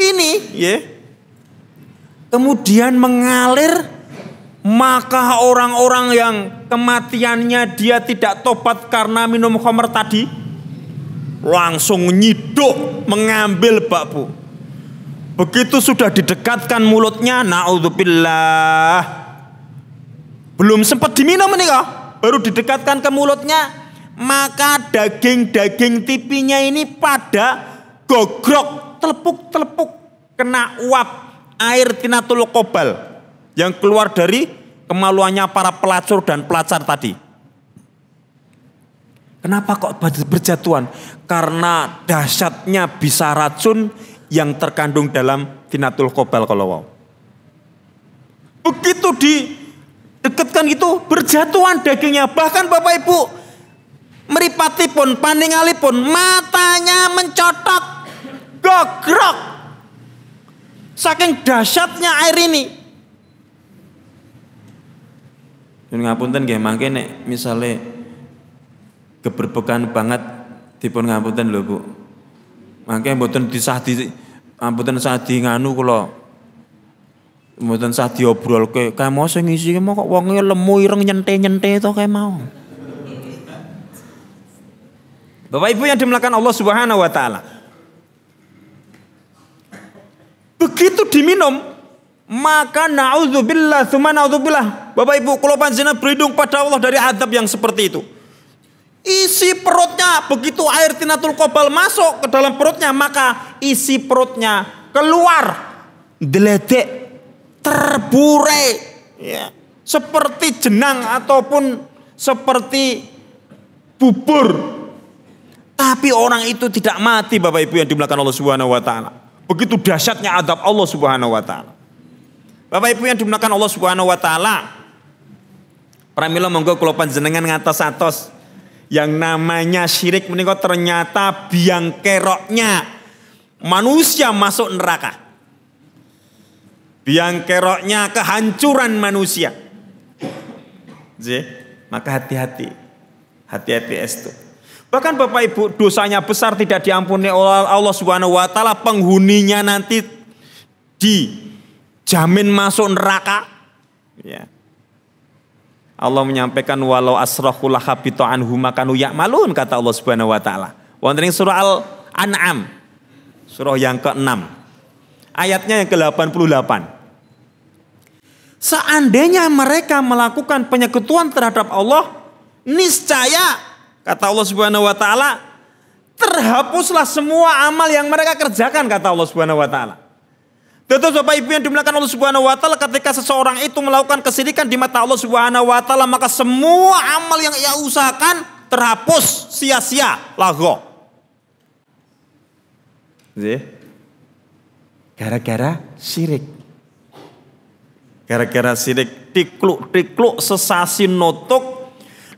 Ini, ya. Kemudian mengalir maka orang-orang yang kematiannya dia tidak tobat karena minum khamr tadi langsung nyiduk mengambil bakbu. Begitu sudah didekatkan mulutnya, naudzubillah. Belum sempat diminum ini kok baru didekatkan ke mulutnya, maka daging-daging tipinya ini pada gogrok, telepuk-telepuk, kena uap air tinatul kobal yang keluar dari kemaluannya para pelacur dan pelacar tadi. Kenapa kok berjatuhan? Karena dahsyatnya bisa racun yang terkandung dalam tinatul kobal kalau Begitu di dekatkan itu berjatuhan dagingnya. Bahkan Bapak Ibu meripati pun, paningali pun, matanya mencotok, gogrok. Saking dahsyatnya air ini, Nyun ngapunten nggih mangke nek misale keberbekan banget dipun ngapunten lho Bu. Mangke mboten disah di ampunten sah di nganu kula. Mboten sah diobrolke. Kae mau sing ngisi mau kok wonge lemu ireng nyente-nyente to kae mau. Bapak Ibu yang dimulakan Allah Subhanahu wa taala. Begitu diminum maka naudzubillah summa naudzubillah Bapak Ibu kalau zina berlindung pada Allah dari adab yang seperti itu isi perutnya begitu air tinatul kobal masuk ke dalam perutnya maka isi perutnya keluar deledek terbure ya seperti jenang ataupun seperti bubur tapi orang itu tidak mati Bapak Ibu yang dimulakan Allah Subhanahu wa taala begitu dahsyatnya adab Allah Subhanahu wa taala Bapak Ibu yang dimuliakan Allah Subhanahu wa taala. Pramila monggo kula panjenengan ngatos-atos yang namanya syirik menika ternyata biang keroknya manusia masuk neraka. Biang keroknya kehancuran manusia. Jadi, maka hati-hati. Hati-hati itu. Bahkan Bapak Ibu dosanya besar tidak diampuni oleh Allah Subhanahu wa taala penghuninya nanti di jamin masuk neraka. Ya. Allah menyampaikan walau asrahul habita anhu makanu ya'malun kata Allah Subhanahu wa taala. Wonten ing surah Al-An'am surah yang ke-6. Ayatnya yang ke-88. Seandainya mereka melakukan penyekutuan terhadap Allah, niscaya kata Allah Subhanahu wa taala terhapuslah semua amal yang mereka kerjakan kata Allah Subhanahu wa taala. Tentu Bapak Ibu yang dimuliakan Allah Subhanahu wa taala ketika seseorang itu melakukan kesirikan di mata Allah Subhanahu wa taala maka semua amal yang ia usahakan terhapus sia-sia lago. Gara-gara syirik. Gara-gara syirik tikluk-tikluk sesasi nutuk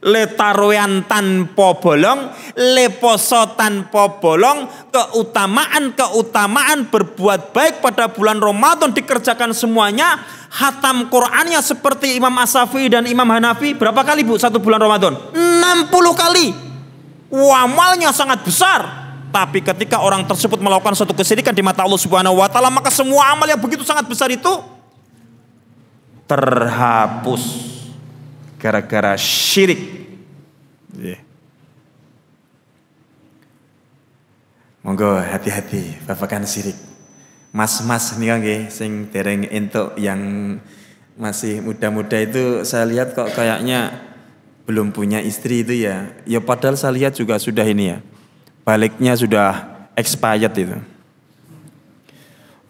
le taruhan tanpa bolong, le poso tanpa bolong, keutamaan-keutamaan berbuat baik pada bulan Ramadan dikerjakan semuanya, hatam Qur'annya seperti Imam Asafi dan Imam Hanafi, berapa kali Bu satu bulan Ramadan? 60 kali. Wamalnya sangat besar. Tapi ketika orang tersebut melakukan suatu kesirikan di mata Allah Subhanahu wa taala, maka semua amal yang begitu sangat besar itu terhapus gara-gara syirik. Yeah. Monggo hati-hati bapakan syirik. Mas-mas nih kan nggih sing dereng entuk yang masih muda-muda itu saya lihat kok kayaknya belum punya istri itu ya. Ya padahal saya lihat juga sudah ini ya. Baliknya sudah expired itu.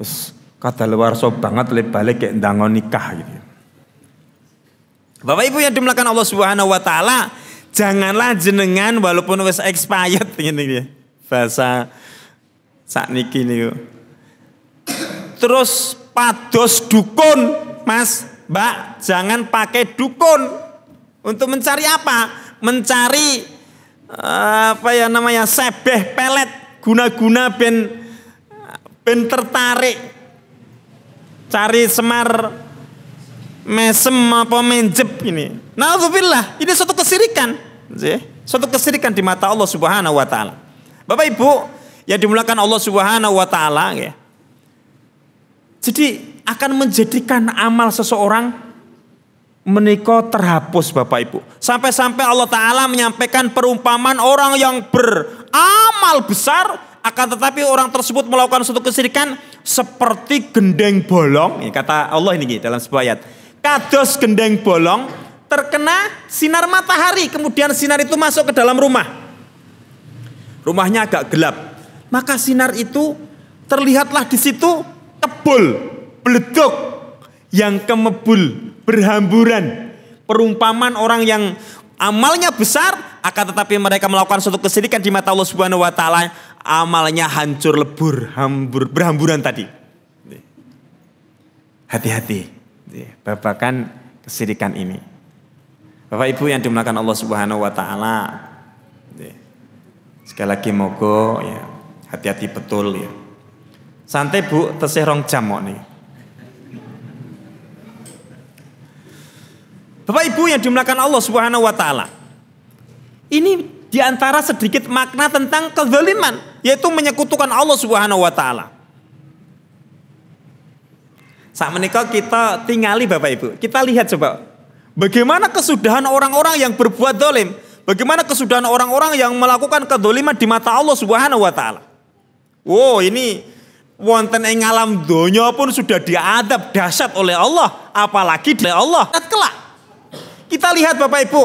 Terus kata luar so banget lebih balik kayak dangon nikah gitu. Bapak Ibu yang dimulakan Allah Subhanahu wa taala, janganlah jenengan walaupun wis expired ngene dia, Bahasa sakniki niku. Terus pados dukun, Mas, Mbak, jangan pakai dukun. Untuk mencari apa? Mencari eh, apa ya namanya sebeh pelet guna-guna ben ben tertarik cari semar mesem apa menjep ini. Nauzubillah, ini suatu kesirikan. Suatu kesirikan di mata Allah Subhanahu wa taala. Bapak Ibu, ya dimulakan Allah Subhanahu wa taala ya. Jadi akan menjadikan amal seseorang menikah terhapus Bapak Ibu. Sampai-sampai Allah Ta'ala menyampaikan perumpamaan orang yang beramal besar. Akan tetapi orang tersebut melakukan suatu kesirikan seperti gendeng bolong. Kata Allah ini dalam sebuah ayat kados gendeng bolong terkena sinar matahari, kemudian sinar itu masuk ke dalam rumah. Rumahnya agak gelap, maka sinar itu terlihatlah di situ kebul, beleduk, yang kemebul, berhamburan. Perumpamaan orang yang amalnya besar, akan tetapi mereka melakukan suatu kesedihan di mata Allah Subhanahu wa taala, amalnya hancur lebur, hambur, berhamburan tadi. Hati-hati Iya, babakan kesirikan ini. Bapak Ibu yang dimulakan Allah Subhanahu wa taala. Iya. Sekali lagi mogo ya hati-hati betul ya. Santai Bu, terserong rong nih. Bapak Ibu yang dimulakan Allah Subhanahu wa taala. Ini diantara sedikit makna tentang kezaliman yaitu menyekutukan Allah Subhanahu wa taala. Saat menikah kita tingali Bapak Ibu. Kita lihat coba. Bagaimana kesudahan orang-orang yang berbuat dolim. Bagaimana kesudahan orang-orang yang melakukan kedoliman di mata Allah subhanahu wa ta'ala. Wow ini wonten ing alam donya pun sudah diadab dahsyat oleh Allah. Apalagi oleh Allah. Kelak. Kita lihat Bapak Ibu.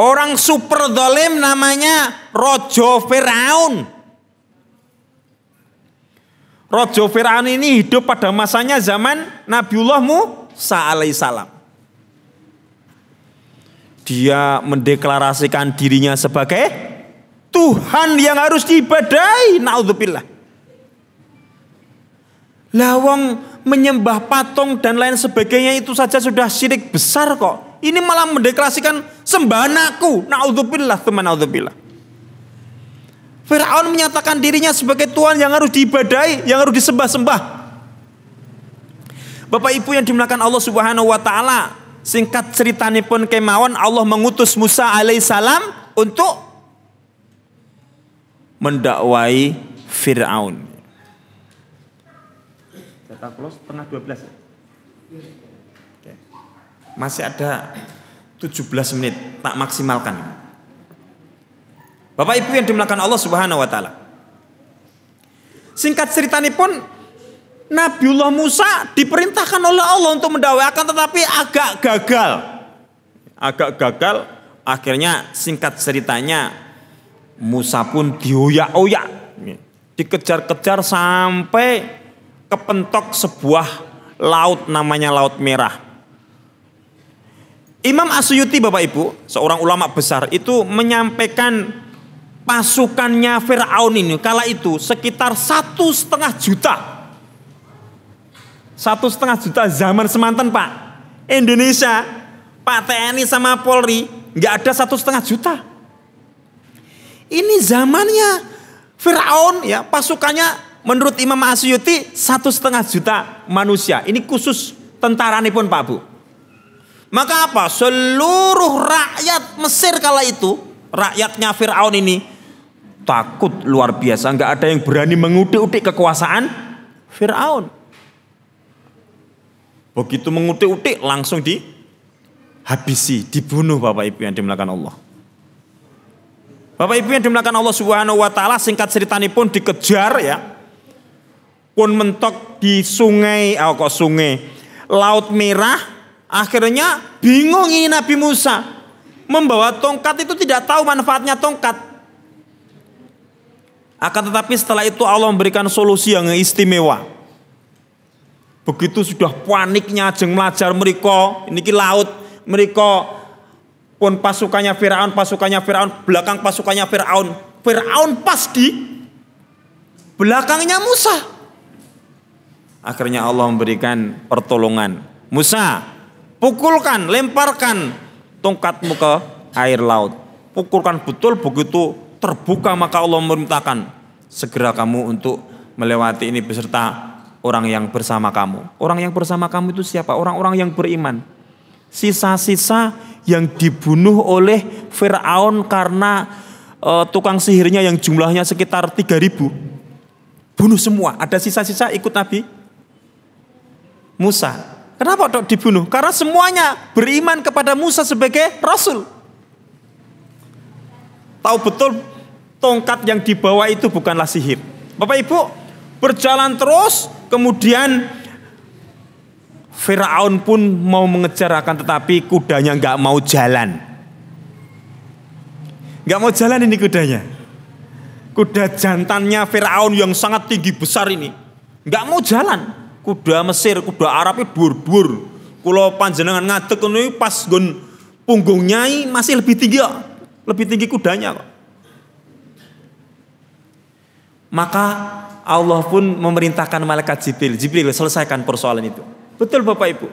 Orang super dolim namanya Rojo Firaun. Rojo Fir'aun ini hidup pada masanya zaman Nabiullah Musa alaihissalam. Dia mendeklarasikan dirinya sebagai Tuhan yang harus diibadai. Naudzubillah. Lawang menyembah patung dan lain sebagainya itu saja sudah syirik besar kok. Ini malah mendeklarasikan sembahan aku. Naudzubillah, teman naudzubillah. Firaun menyatakan dirinya sebagai Tuhan yang harus diibadai, yang harus disembah-sembah. Bapak Ibu yang dimuliakan Allah Subhanahu wa taala, singkat ceritanya pun kemauan Allah mengutus Musa alaihissalam untuk mendakwai Firaun. close setengah 12. Ya? Masih ada 17 menit, tak maksimalkan. Bapak Ibu yang dimulakan Allah Subhanahu wa taala. Singkat ceritanya pun Nabiullah Musa diperintahkan oleh Allah untuk mendawakan tetapi agak gagal. Agak gagal, akhirnya singkat ceritanya Musa pun dioyak-oyak, dikejar-kejar sampai kepentok sebuah laut namanya Laut Merah. Imam Asyuti Bapak Ibu, seorang ulama besar itu menyampaikan pasukannya Fir'aun ini kala itu sekitar satu setengah juta. Satu setengah juta zaman semantan Pak. Indonesia, Pak TNI sama Polri nggak ada satu setengah juta. Ini zamannya Fir'aun ya pasukannya menurut Imam Asyuti satu setengah juta manusia. Ini khusus tentara nih pun Pak Bu. Maka apa? Seluruh rakyat Mesir kala itu, rakyatnya Fir'aun ini takut luar biasa. Nggak ada yang berani mengutik-utik kekuasaan Fir'aun. Begitu mengutik-utik langsung dihabisi, dibunuh Bapak Ibu yang dimulakan Allah. Bapak Ibu yang dimulakan Allah Subhanahu wa taala singkat ceritanya pun dikejar ya. Pun mentok di sungai, oh kok sungai, Laut Merah, akhirnya bingung ini Nabi Musa. Membawa tongkat itu tidak tahu manfaatnya tongkat akan tetapi setelah itu Allah memberikan solusi yang istimewa. Begitu sudah paniknya jeng melajar mereka, ini laut mereka pun pasukannya Firaun, pasukannya Firaun, belakang pasukannya Firaun. Firaun pas di belakangnya Musa. Akhirnya Allah memberikan pertolongan. Musa, pukulkan, lemparkan tongkatmu ke air laut. Pukulkan betul begitu terbuka maka Allah memerintahkan segera kamu untuk melewati ini beserta orang yang bersama kamu. Orang yang bersama kamu itu siapa? Orang-orang yang beriman. Sisa-sisa yang dibunuh oleh Firaun karena e, tukang sihirnya yang jumlahnya sekitar 3000. Bunuh semua, ada sisa-sisa ikut Nabi Musa. Kenapa dok dibunuh? Karena semuanya beriman kepada Musa sebagai rasul tahu betul tongkat yang dibawa itu bukanlah sihir. Bapak Ibu, berjalan terus kemudian Firaun pun mau mengejar akan tetapi kudanya nggak mau jalan. Nggak mau jalan ini kudanya. Kuda jantannya Firaun yang sangat tinggi besar ini. Nggak mau jalan. Kuda Mesir, kuda Arab itu bur-bur. Kalau panjenengan ngadek ini pas gun punggung masih lebih tinggi lebih tinggi kudanya kok. Maka Allah pun memerintahkan malaikat Jibril, Jibril selesaikan persoalan itu. Betul Bapak Ibu.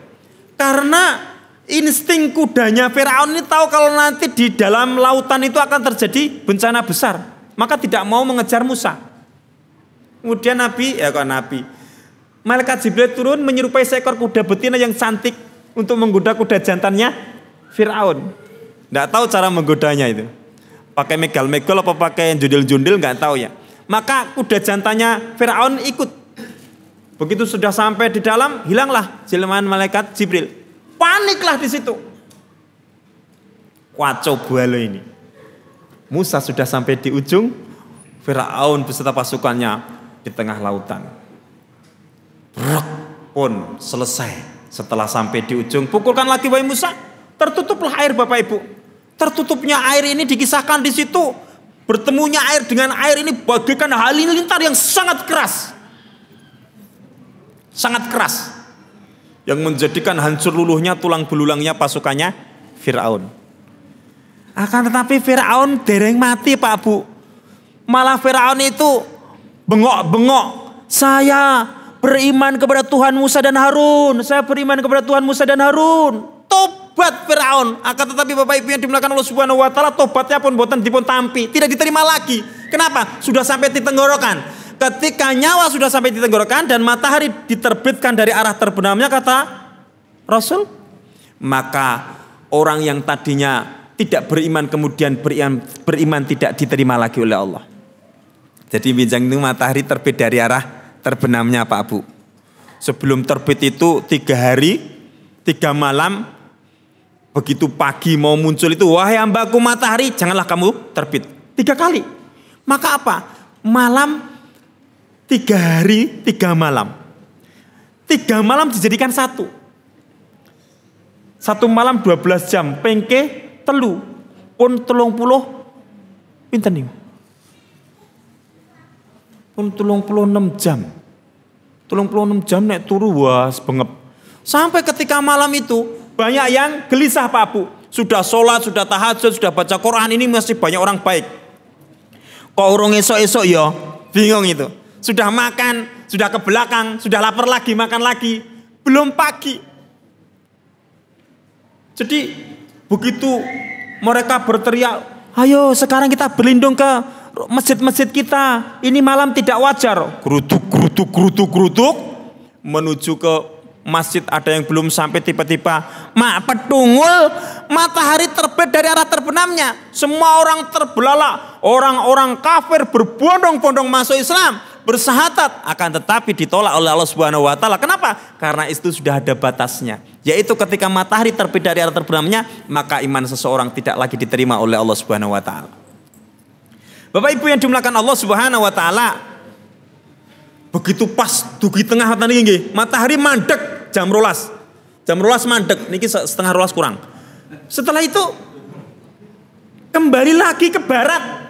Karena insting kudanya Firaun ini tahu kalau nanti di dalam lautan itu akan terjadi bencana besar, maka tidak mau mengejar Musa. Kemudian Nabi, ya kok Nabi, malaikat Jibril turun menyerupai seekor kuda betina yang cantik untuk menggoda kuda jantannya Firaun. Tidak tahu cara menggodanya itu. Pakai megal-megal apa pakai yang jundil-jundil nggak tahu ya. Maka kuda jantannya Firaun ikut. Begitu sudah sampai di dalam, hilanglah jelmaan malaikat Jibril. Paniklah di situ. Kuaco bualo ini. Musa sudah sampai di ujung, Firaun beserta pasukannya di tengah lautan. Brok pun selesai. Setelah sampai di ujung, pukulkan lagi wahai Musa, tertutuplah air Bapak Ibu. Tertutupnya air ini dikisahkan di situ. Bertemunya air dengan air ini bagaikan halilintar yang sangat keras. Sangat keras. Yang menjadikan hancur luluhnya tulang belulangnya pasukannya Fir'aun. Akan tetapi Fir'aun dereng mati Pak Bu. Malah Fir'aun itu bengok-bengok. Saya beriman kepada Tuhan Musa dan Harun. Saya beriman kepada Tuhan Musa dan Harun tobat Firaun. Akan tetapi Bapak Ibu yang dimuliakan Allah Subhanahu wa taala tobatnya pun boten dipun tampi, tidak diterima lagi. Kenapa? Sudah sampai di tenggorokan. Ketika nyawa sudah sampai di tenggorokan dan matahari diterbitkan dari arah terbenamnya kata Rasul, maka orang yang tadinya tidak beriman kemudian beriman, beriman tidak diterima lagi oleh Allah. Jadi bincang itu matahari terbit dari arah terbenamnya Pak Bu. Sebelum terbit itu tiga hari, tiga malam, Begitu pagi mau muncul itu, wahai hambaku matahari, janganlah kamu terbit. Tiga kali. Maka apa? Malam tiga hari, tiga malam. Tiga malam dijadikan satu. Satu malam 12 jam, pengke telu, pun telung puluh, nih Pun telung puluh enam jam. Telung puluh enam jam naik turu, wah sebengep. Sampai ketika malam itu, banyak yang gelisah pak bu Sudah sholat, sudah tahajud, sudah baca Quran ini masih banyak orang baik. Kok urung esok-esok ya? Bingung itu. Sudah makan, sudah ke belakang, sudah lapar lagi, makan lagi. Belum pagi. Jadi begitu mereka berteriak, ayo sekarang kita berlindung ke masjid-masjid kita. Ini malam tidak wajar. Gerutuk, gerutuk, gerutuk, gerutuk. Menuju ke masjid ada yang belum sampai tiba-tiba mak petungul matahari terbit dari arah terbenamnya semua orang terbelalak orang-orang kafir berbondong-bondong masuk Islam bersahatat akan tetapi ditolak oleh Allah Subhanahu wa taala kenapa karena itu sudah ada batasnya yaitu ketika matahari terbit dari arah terbenamnya maka iman seseorang tidak lagi diterima oleh Allah Subhanahu wa taala Bapak Ibu yang dimuliakan Allah Subhanahu wa taala Begitu pas dugi tengah tani nggih, matahari mandek jam rolas. Jam rolas mandek, niki setengah rolas kurang. Setelah itu kembali lagi ke barat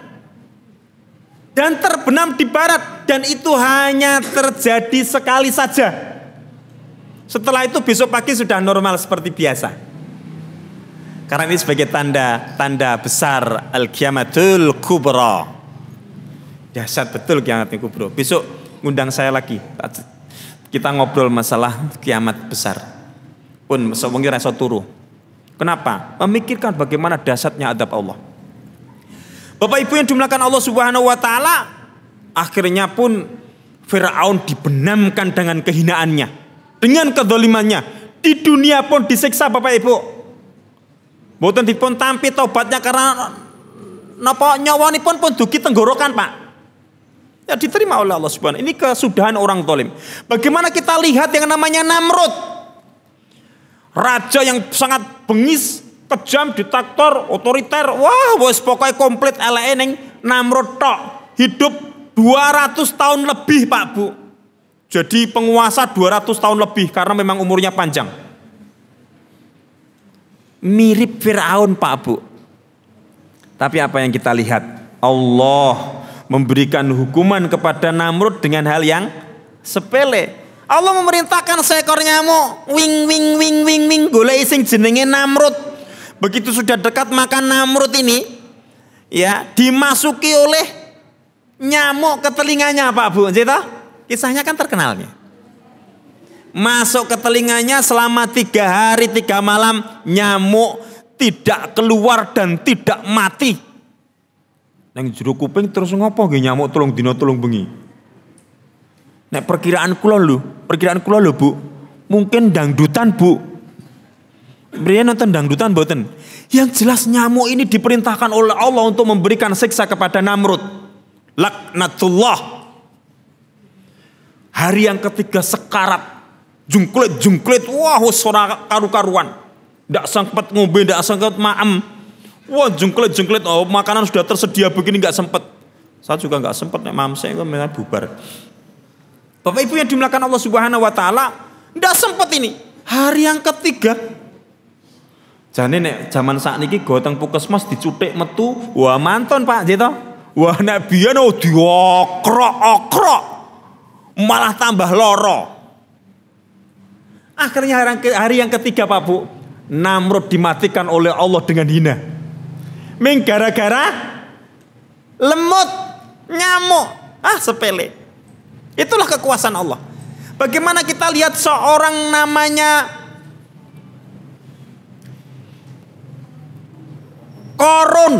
dan terbenam di barat dan itu hanya terjadi sekali saja. Setelah itu besok pagi sudah normal seperti biasa. Karena ini sebagai tanda tanda besar al-kiamatul kubra. Dahsyat betul kiamatul kubro. Besok ngundang saya lagi. Kita ngobrol masalah kiamat besar. Pun mungkin rasa turu. Kenapa? Memikirkan bagaimana dasarnya adab Allah. Bapak Ibu yang dimulakan Allah Subhanahu wa taala, akhirnya pun Firaun dibenamkan dengan kehinaannya, dengan kedolimannya. Di dunia pun disiksa Bapak Ibu. Boten dipun tampi tobatnya karena napa nyawani pun pun dugi tenggorokan Pak. Ya diterima oleh Allah Subhanahu. Ini kesudahan orang tolim. Bagaimana kita lihat yang namanya Namrud? Raja yang sangat bengis, kejam, ditaktor, otoriter. Wah, wes pokoknya komplit elek neng Namrud tok. Hidup 200 tahun lebih Pak Bu. Jadi penguasa 200 tahun lebih karena memang umurnya panjang. Mirip Firaun Pak Bu. Tapi apa yang kita lihat? Allah memberikan hukuman kepada Namrud dengan hal yang sepele. Allah memerintahkan seekor nyamuk wing wing wing wing wing gulai sing jenenge Namrud. Begitu sudah dekat makan Namrud ini ya dimasuki oleh nyamuk ke telinganya Pak Bu. Cita? Kisahnya kan terkenalnya. Masuk ke telinganya selama tiga hari tiga malam nyamuk tidak keluar dan tidak mati. Neng jero kuping terus ngopo nggih nyamuk tolong dino tolong bengi. Nek perkiraan kula lho, perkiraan kula lho Bu, mungkin dangdutan Bu. Beri nonton dangdutan boten. Yang jelas nyamuk ini diperintahkan oleh Allah untuk memberikan siksa kepada Namrud. Laknatullah. Hari yang ketiga sekarat. Jungklet jungklet Wah, suara karu-karuan. Tak sempat ngombe, tak sempat maem. Wah jengklet jengklet, oh makanan sudah tersedia begini nggak sempet. Saya juga nggak sempet, nek saya itu mereka bubar. Bapak Ibu yang dimulakan Allah Subhanahu wa taala, nggak sempet ini. Hari yang ketiga jadi nek zaman saat niki goteng pukesmas dicutek metu, wah manton Pak gitu. Wah nek biyen oh diokrok-okrok. Malah tambah loro. Akhirnya hari yang ketiga Pak Bu, Namrud dimatikan oleh Allah dengan hina. Ming gara-gara lemut, nyamuk. Ah sepele. Itulah kekuasaan Allah. Bagaimana kita lihat seorang namanya Korun,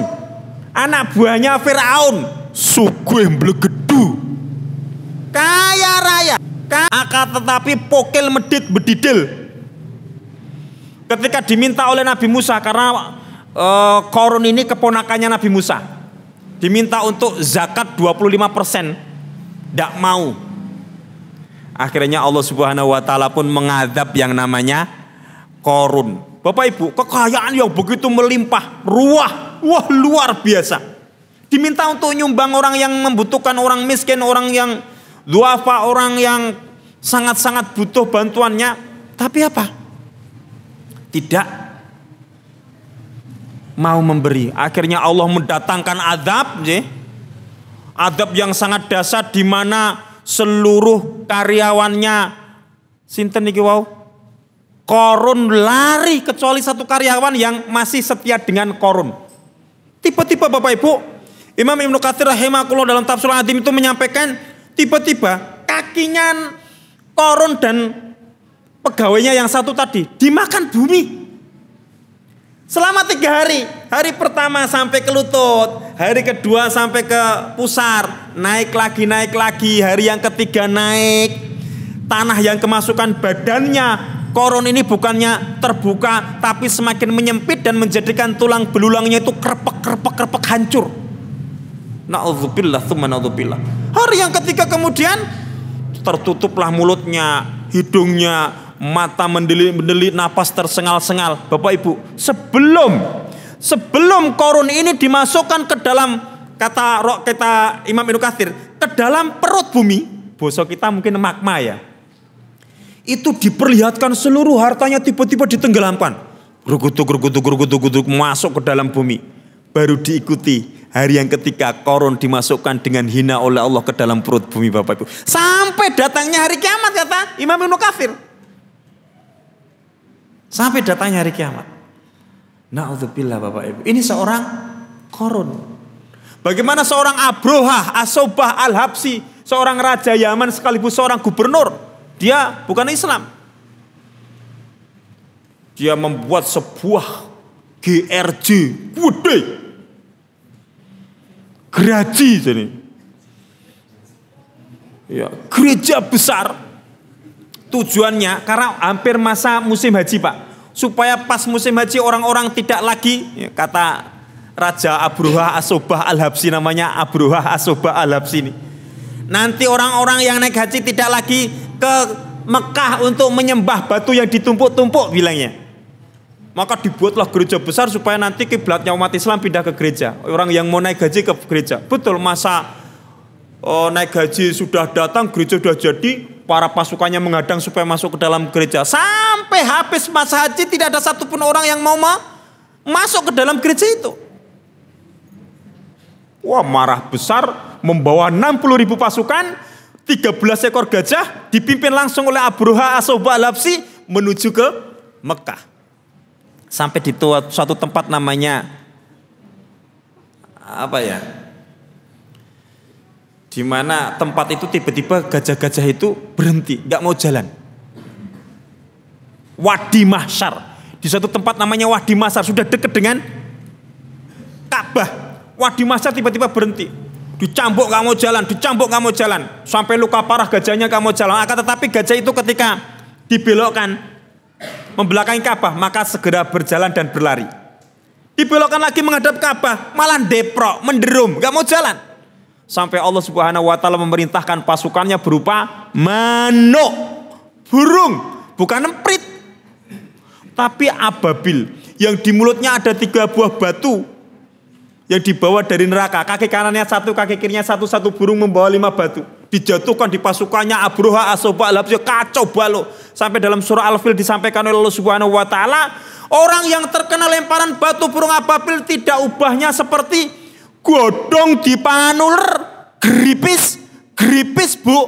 anak buahnya Firaun, sugih blegedu. Kaya raya, kakak tetapi pokil medit bedidil. Ketika diminta oleh Nabi Musa karena Eh, Korun ini keponakannya Nabi Musa. Diminta untuk zakat 25 persen. Tidak mau. Akhirnya Allah subhanahu wa ta'ala pun mengadab yang namanya Korun. Bapak ibu kekayaan yang begitu melimpah. Ruah. Wah luar biasa. Diminta untuk nyumbang orang yang membutuhkan orang miskin. Orang yang duafa. Orang yang sangat-sangat butuh bantuannya. Tapi apa? Tidak mau memberi. Akhirnya Allah mendatangkan azab, ya. Adab yang sangat dasar di mana seluruh karyawannya sinten niki wow Korun lari kecuali satu karyawan yang masih setia dengan Korun. Tiba-tiba Bapak Ibu, Imam Ibnu Katsir rahimahullah dalam tafsir Adim itu menyampaikan tiba-tiba kakinya Korun dan pegawainya yang satu tadi dimakan bumi. Selama tiga hari. Hari pertama sampai ke lutut. Hari kedua sampai ke pusar. Naik lagi, naik lagi. Hari yang ketiga naik. Tanah yang kemasukan badannya. Koron ini bukannya terbuka. Tapi semakin menyempit dan menjadikan tulang belulangnya itu kerpek, kerpek, kerpek hancur. Na'udzubillah, thumma na'udzubillah. Hari yang ketiga kemudian tertutuplah mulutnya, hidungnya, mata mendelit, mendelit napas tersengal-sengal. Bapak Ibu, sebelum sebelum korun ini dimasukkan ke dalam kata rok kita Imam Ibnu Katsir, ke dalam perut bumi, bosok kita mungkin magma ya. Itu diperlihatkan seluruh hartanya tiba-tiba ditenggelamkan. Gerugutuk, gerugutuk, gerugutuk, gerugutuk, masuk ke dalam bumi. Baru diikuti hari yang ketiga korun dimasukkan dengan hina oleh Allah ke dalam perut bumi Bapak Ibu. Sampai datangnya hari kiamat kata Imam Ibnu Kafir. Sampai datangnya hari kiamat. Na'udzubillah Bapak Ibu. Ini seorang korun. Bagaimana seorang Abroha, Asobah, Al-Habsi, seorang raja Yaman sekalipun seorang gubernur. Dia bukan Islam. Dia membuat sebuah GRJ gede. Geraji jadi. Ya, gereja besar Tujuannya karena hampir masa musim haji Pak. Supaya pas musim haji orang-orang tidak lagi ya, kata Raja Abruha Asobah Al-Habsi namanya Abruha Asobah Al-Habsi ini. Nanti orang-orang yang naik haji tidak lagi ke Mekah untuk menyembah batu yang ditumpuk-tumpuk bilangnya. Maka dibuatlah gereja besar supaya nanti kiblatnya umat Islam pindah ke gereja. Orang yang mau naik haji ke gereja. Betul masa oh, naik haji sudah datang, gereja sudah jadi, para pasukannya menghadang supaya masuk ke dalam gereja. Sampai habis masa haji tidak ada satupun orang yang mau masuk ke dalam gereja itu. Wah marah besar membawa 60 ribu pasukan, 13 ekor gajah dipimpin langsung oleh Abruha Asoba Lapsi menuju ke Mekah. Sampai di suatu tempat namanya apa ya? di mana tempat itu tiba-tiba gajah-gajah itu berhenti, nggak mau jalan. Wadi Mahsyar. Di suatu tempat namanya Wadi Mahsyar sudah dekat dengan Ka'bah. Wadi Mahsyar tiba-tiba berhenti. Dicambuk nggak mau jalan, dicambuk nggak mau jalan. Sampai luka parah gajahnya nggak mau jalan. Akan tetapi gajah itu ketika dibelokkan membelakangi Ka'bah, maka segera berjalan dan berlari. Dibelokkan lagi menghadap Ka'bah, malah deprok, menderum, nggak mau jalan. Sampai Allah Subhanahu wa taala memerintahkan pasukannya berupa manuk, burung, bukan emprit. Tapi ababil yang di mulutnya ada tiga buah batu yang dibawa dari neraka. Kaki kanannya satu, kaki kirinya satu, satu burung membawa lima batu. Dijatuhkan di pasukannya Abruha, Asoba, Labsya, kacau balo. Sampai dalam surah Al-Fil disampaikan oleh Allah Subhanahu wa taala, orang yang terkena lemparan batu burung ababil tidak ubahnya seperti godhong dipangan ular. Gripis, gripis, Bu.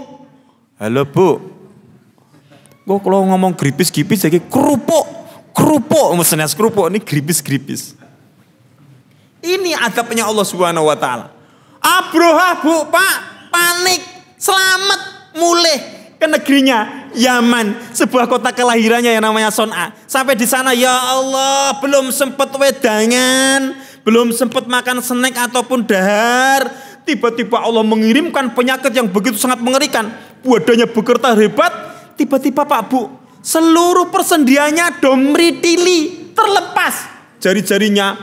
Halo, Bu. gua kalau ngomong gripis-gripis jadi kerupuk. Kerupuk, mesinnya kerupuk ini gripis-gripis. Ini adabnya Allah Subhanahu wa taala. Abroha, Bu, Pak, panik, selamat mulai ke negerinya Yaman, sebuah kota kelahirannya yang namanya Son'a. Sampai di sana ya Allah belum sempat wedangan, belum sempat makan snack ataupun dahar, tiba-tiba Allah mengirimkan penyakit yang begitu sangat mengerikan, wadahnya bekerta hebat, tiba-tiba Pak Bu, seluruh persendiannya domritili, terlepas jari-jarinya,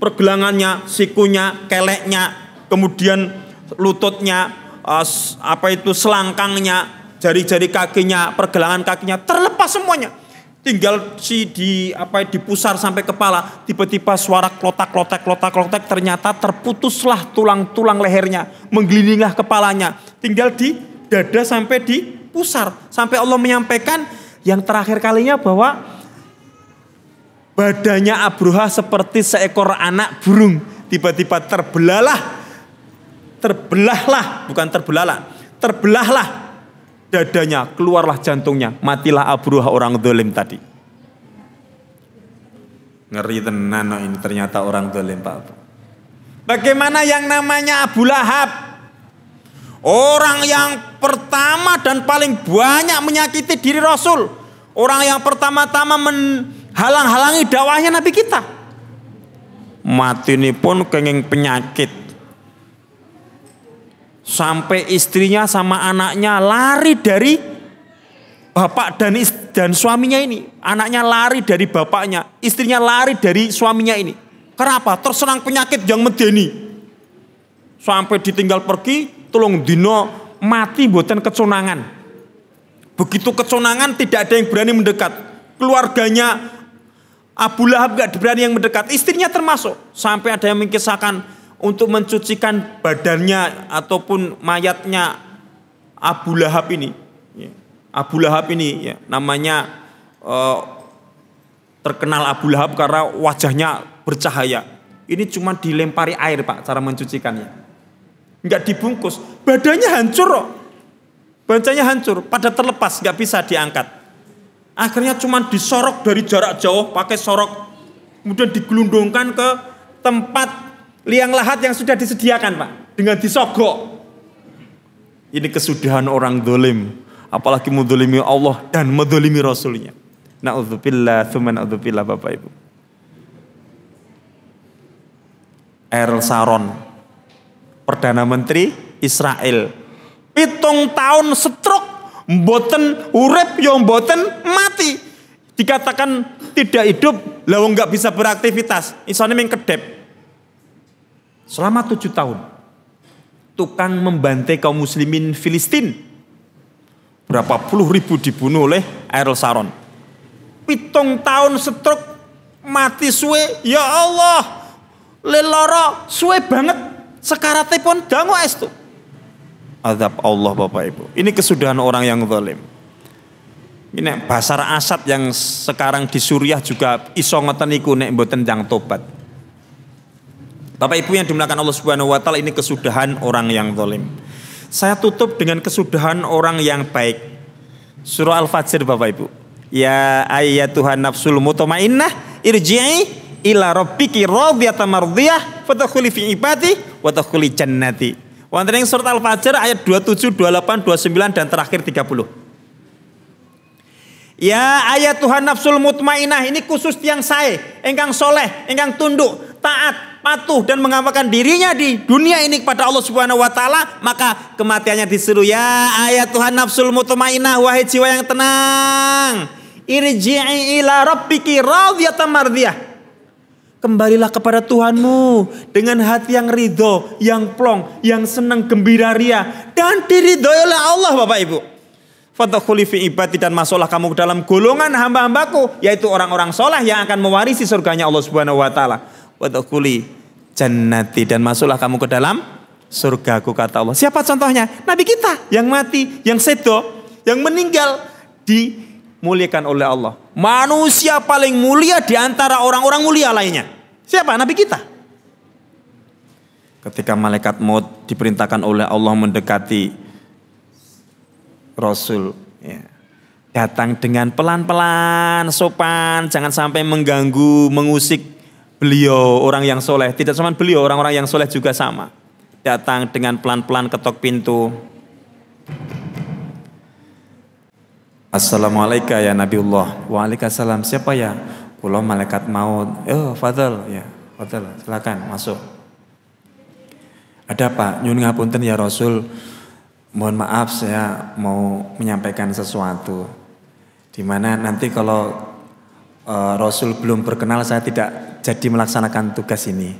pergelangannya, sikunya, keleknya, kemudian lututnya, eh, apa itu selangkangnya, jari-jari kakinya, pergelangan kakinya terlepas semuanya tinggal si di apa dipusar sampai kepala tiba-tiba suara klotak klotak klotak klotak ternyata terputuslah tulang-tulang lehernya menggelindinglah kepalanya tinggal di dada sampai di pusar sampai Allah menyampaikan yang terakhir kalinya bahwa badannya Abruha seperti seekor anak burung tiba-tiba terbelalah terbelahlah bukan terbelalah terbelahlah dadanya, keluarlah jantungnya, matilah abruha orang dolim tadi. Ngeri tenan ini ternyata orang dolim Pak Abu. Bagaimana yang namanya Abu Lahab? Orang yang pertama dan paling banyak menyakiti diri Rasul. Orang yang pertama-tama menghalang-halangi dakwahnya Nabi kita. Mati ini pun kenging penyakit sampai istrinya sama anaknya lari dari bapak dan dan suaminya ini. Anaknya lari dari bapaknya, istrinya lari dari suaminya ini. Kenapa? Terserang penyakit yang medeni. Sampai ditinggal pergi, tolong dino mati buatan keconangan. Begitu keconangan tidak ada yang berani mendekat. Keluarganya Abu Lahab gak berani yang mendekat. Istrinya termasuk. Sampai ada yang mengkisahkan untuk mencucikan badannya ataupun mayatnya Abu Lahab ini. Ya, Abu Lahab ini ya, namanya eh, terkenal Abu Lahab karena wajahnya bercahaya. Ini cuma dilempari air pak cara mencucikannya. Enggak dibungkus, badannya hancur kok. Bacanya hancur, pada terlepas, nggak bisa diangkat. Akhirnya cuma disorok dari jarak jauh pakai sorok. Kemudian digelundungkan ke tempat Liang lahat yang sudah disediakan Pak. Dengan disogok. Ini kesudahan orang dolim. Apalagi mudolimi Allah dan mudolimi Rasulnya. Na'udzubillah, thumma na'udzubillah Bapak Ibu. Erl Saron. Perdana Menteri Israel. Pitung tahun setruk. Mboten urep yo ya mboten mati. Dikatakan tidak hidup, lawang nggak bisa beraktivitas. Isone mengkedep. kedep. Selama tujuh tahun. Tukang membantai kaum muslimin Filistin. Berapa puluh ribu dibunuh oleh Ariel Saron. Pitung tahun setruk mati suwe. Ya Allah. Leloro suwe banget. sekarang pun dangu es tuh. Azab Allah Bapak Ibu. Ini kesudahan orang yang zalim. Ini Basar Asad yang sekarang di Suriah juga iso nek mboten jang tobat. Bapak Ibu yang dimuliakan Allah Subhanahu wa taala ini kesudahan orang yang zalim. Saya tutup dengan kesudahan orang yang baik. Surah Al-Fajr Bapak Ibu. Ya ayat Tuhan nafsul mutmainnah irji'i ila rabbiki radiyatan mardiyah fadkhuli fi ibadi wa tadkhuli jannati. Wonten ing surat Al-Fajr ayat 27, 28, 29 dan terakhir 30. Ya ayat Tuhan nafsul mutmainah ini khusus yang saya engkang soleh, engkang tunduk taat, patuh dan mengamalkan dirinya di dunia ini kepada Allah Subhanahu wa taala, maka kematiannya disuruh ya ayat Tuhan nafsul mutmainnah wahai jiwa yang tenang. Irji'i ila rabbiki radhiyatan mardiyah. Kembalilah kepada Tuhanmu dengan hati yang ridho, yang plong, yang senang gembira ria dan diridhoi oleh Allah Bapak Ibu. Fadakhuli fi ibadi dan masalah kamu ke dalam golongan hamba-hambaku yaitu orang-orang soleh yang akan mewarisi surganya Allah Subhanahu wa taala. Wadukuli jannati dan masuklah kamu ke dalam surgaku kata Allah. Siapa contohnya? Nabi kita yang mati, yang sedo, yang meninggal dimuliakan oleh Allah. Manusia paling mulia di antara orang-orang mulia lainnya. Siapa? Nabi kita. Ketika malaikat maut diperintahkan oleh Allah mendekati Rasul, ya. datang dengan pelan-pelan, sopan, jangan sampai mengganggu, mengusik beliau orang yang soleh. Tidak cuma beliau, orang-orang yang soleh juga sama. Datang dengan pelan-pelan ketok pintu. Assalamualaikum ya Nabiullah. Waalaikumsalam. Siapa ya? Kulo malaikat maut. Oh, Fadl ya. Fadl, silakan masuk. Ada apa? Nyun ngapunten ya Rasul. Mohon maaf saya mau menyampaikan sesuatu. Dimana nanti kalau eh, Rasul belum berkenal saya tidak jadi melaksanakan tugas ini.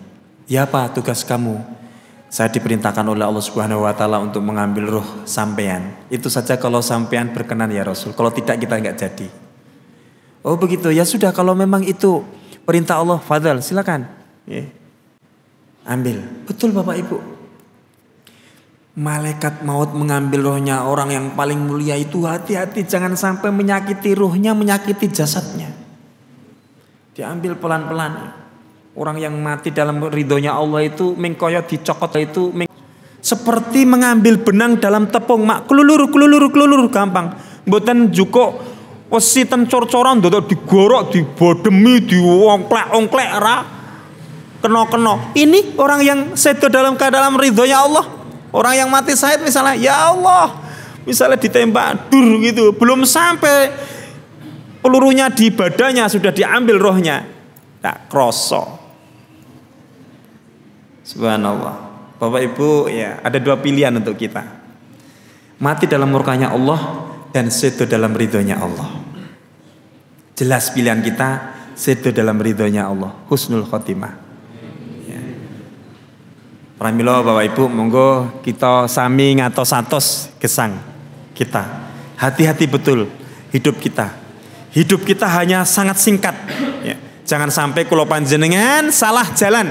Ya pak tugas kamu? Saya diperintahkan oleh Allah Subhanahu wa taala untuk mengambil ruh sampean. Itu saja kalau sampean berkenan ya Rasul. Kalau tidak kita nggak jadi. Oh begitu. Ya sudah kalau memang itu perintah Allah, fadal silakan. Ya. Ambil. Betul Bapak Ibu. Malaikat maut mengambil rohnya orang yang paling mulia itu hati-hati jangan sampai menyakiti ruhnya, menyakiti jasadnya. Diambil pelan-pelan. Orang yang mati dalam ridhonya Allah itu mengkoyot dicokot itu meng... seperti mengambil benang dalam tepung mak kelulur kelulur kelulur gampang. Buatan juko wesi ten cor-coran dodo digorok dibodemi diwongklek ongklek ra keno keno Ini orang yang sedo dalam ke dalam ridhonya Allah. Orang yang mati sahid misalnya, ya Allah. Misalnya ditembak dur gitu, belum sampai pelurunya di badannya sudah diambil rohnya. Tak kroso. Subhanallah. Bapak Ibu ya ada dua pilihan untuk kita. Mati dalam murkanya Allah dan sedo dalam ridhonya Allah. Jelas pilihan kita sedo dalam ridhonya Allah. Husnul khotimah. Ya. Bapak Ibu monggo kita sami ngatos-atos gesang kita. Hati-hati betul hidup kita hidup kita hanya sangat singkat. Ya. Jangan sampai kalau panjenengan salah jalan.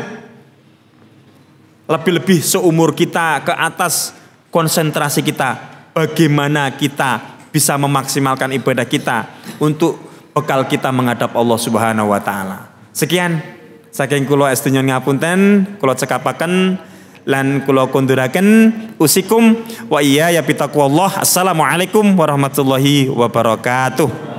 Lebih-lebih seumur kita ke atas konsentrasi kita. Bagaimana kita bisa memaksimalkan ibadah kita untuk bekal kita menghadap Allah Subhanahu wa taala. Sekian saking kula estunya ngapunten, kula cekapaken lan kula kunduraken usikum wa iya ya Allah, Assalamualaikum warahmatullahi wabarakatuh.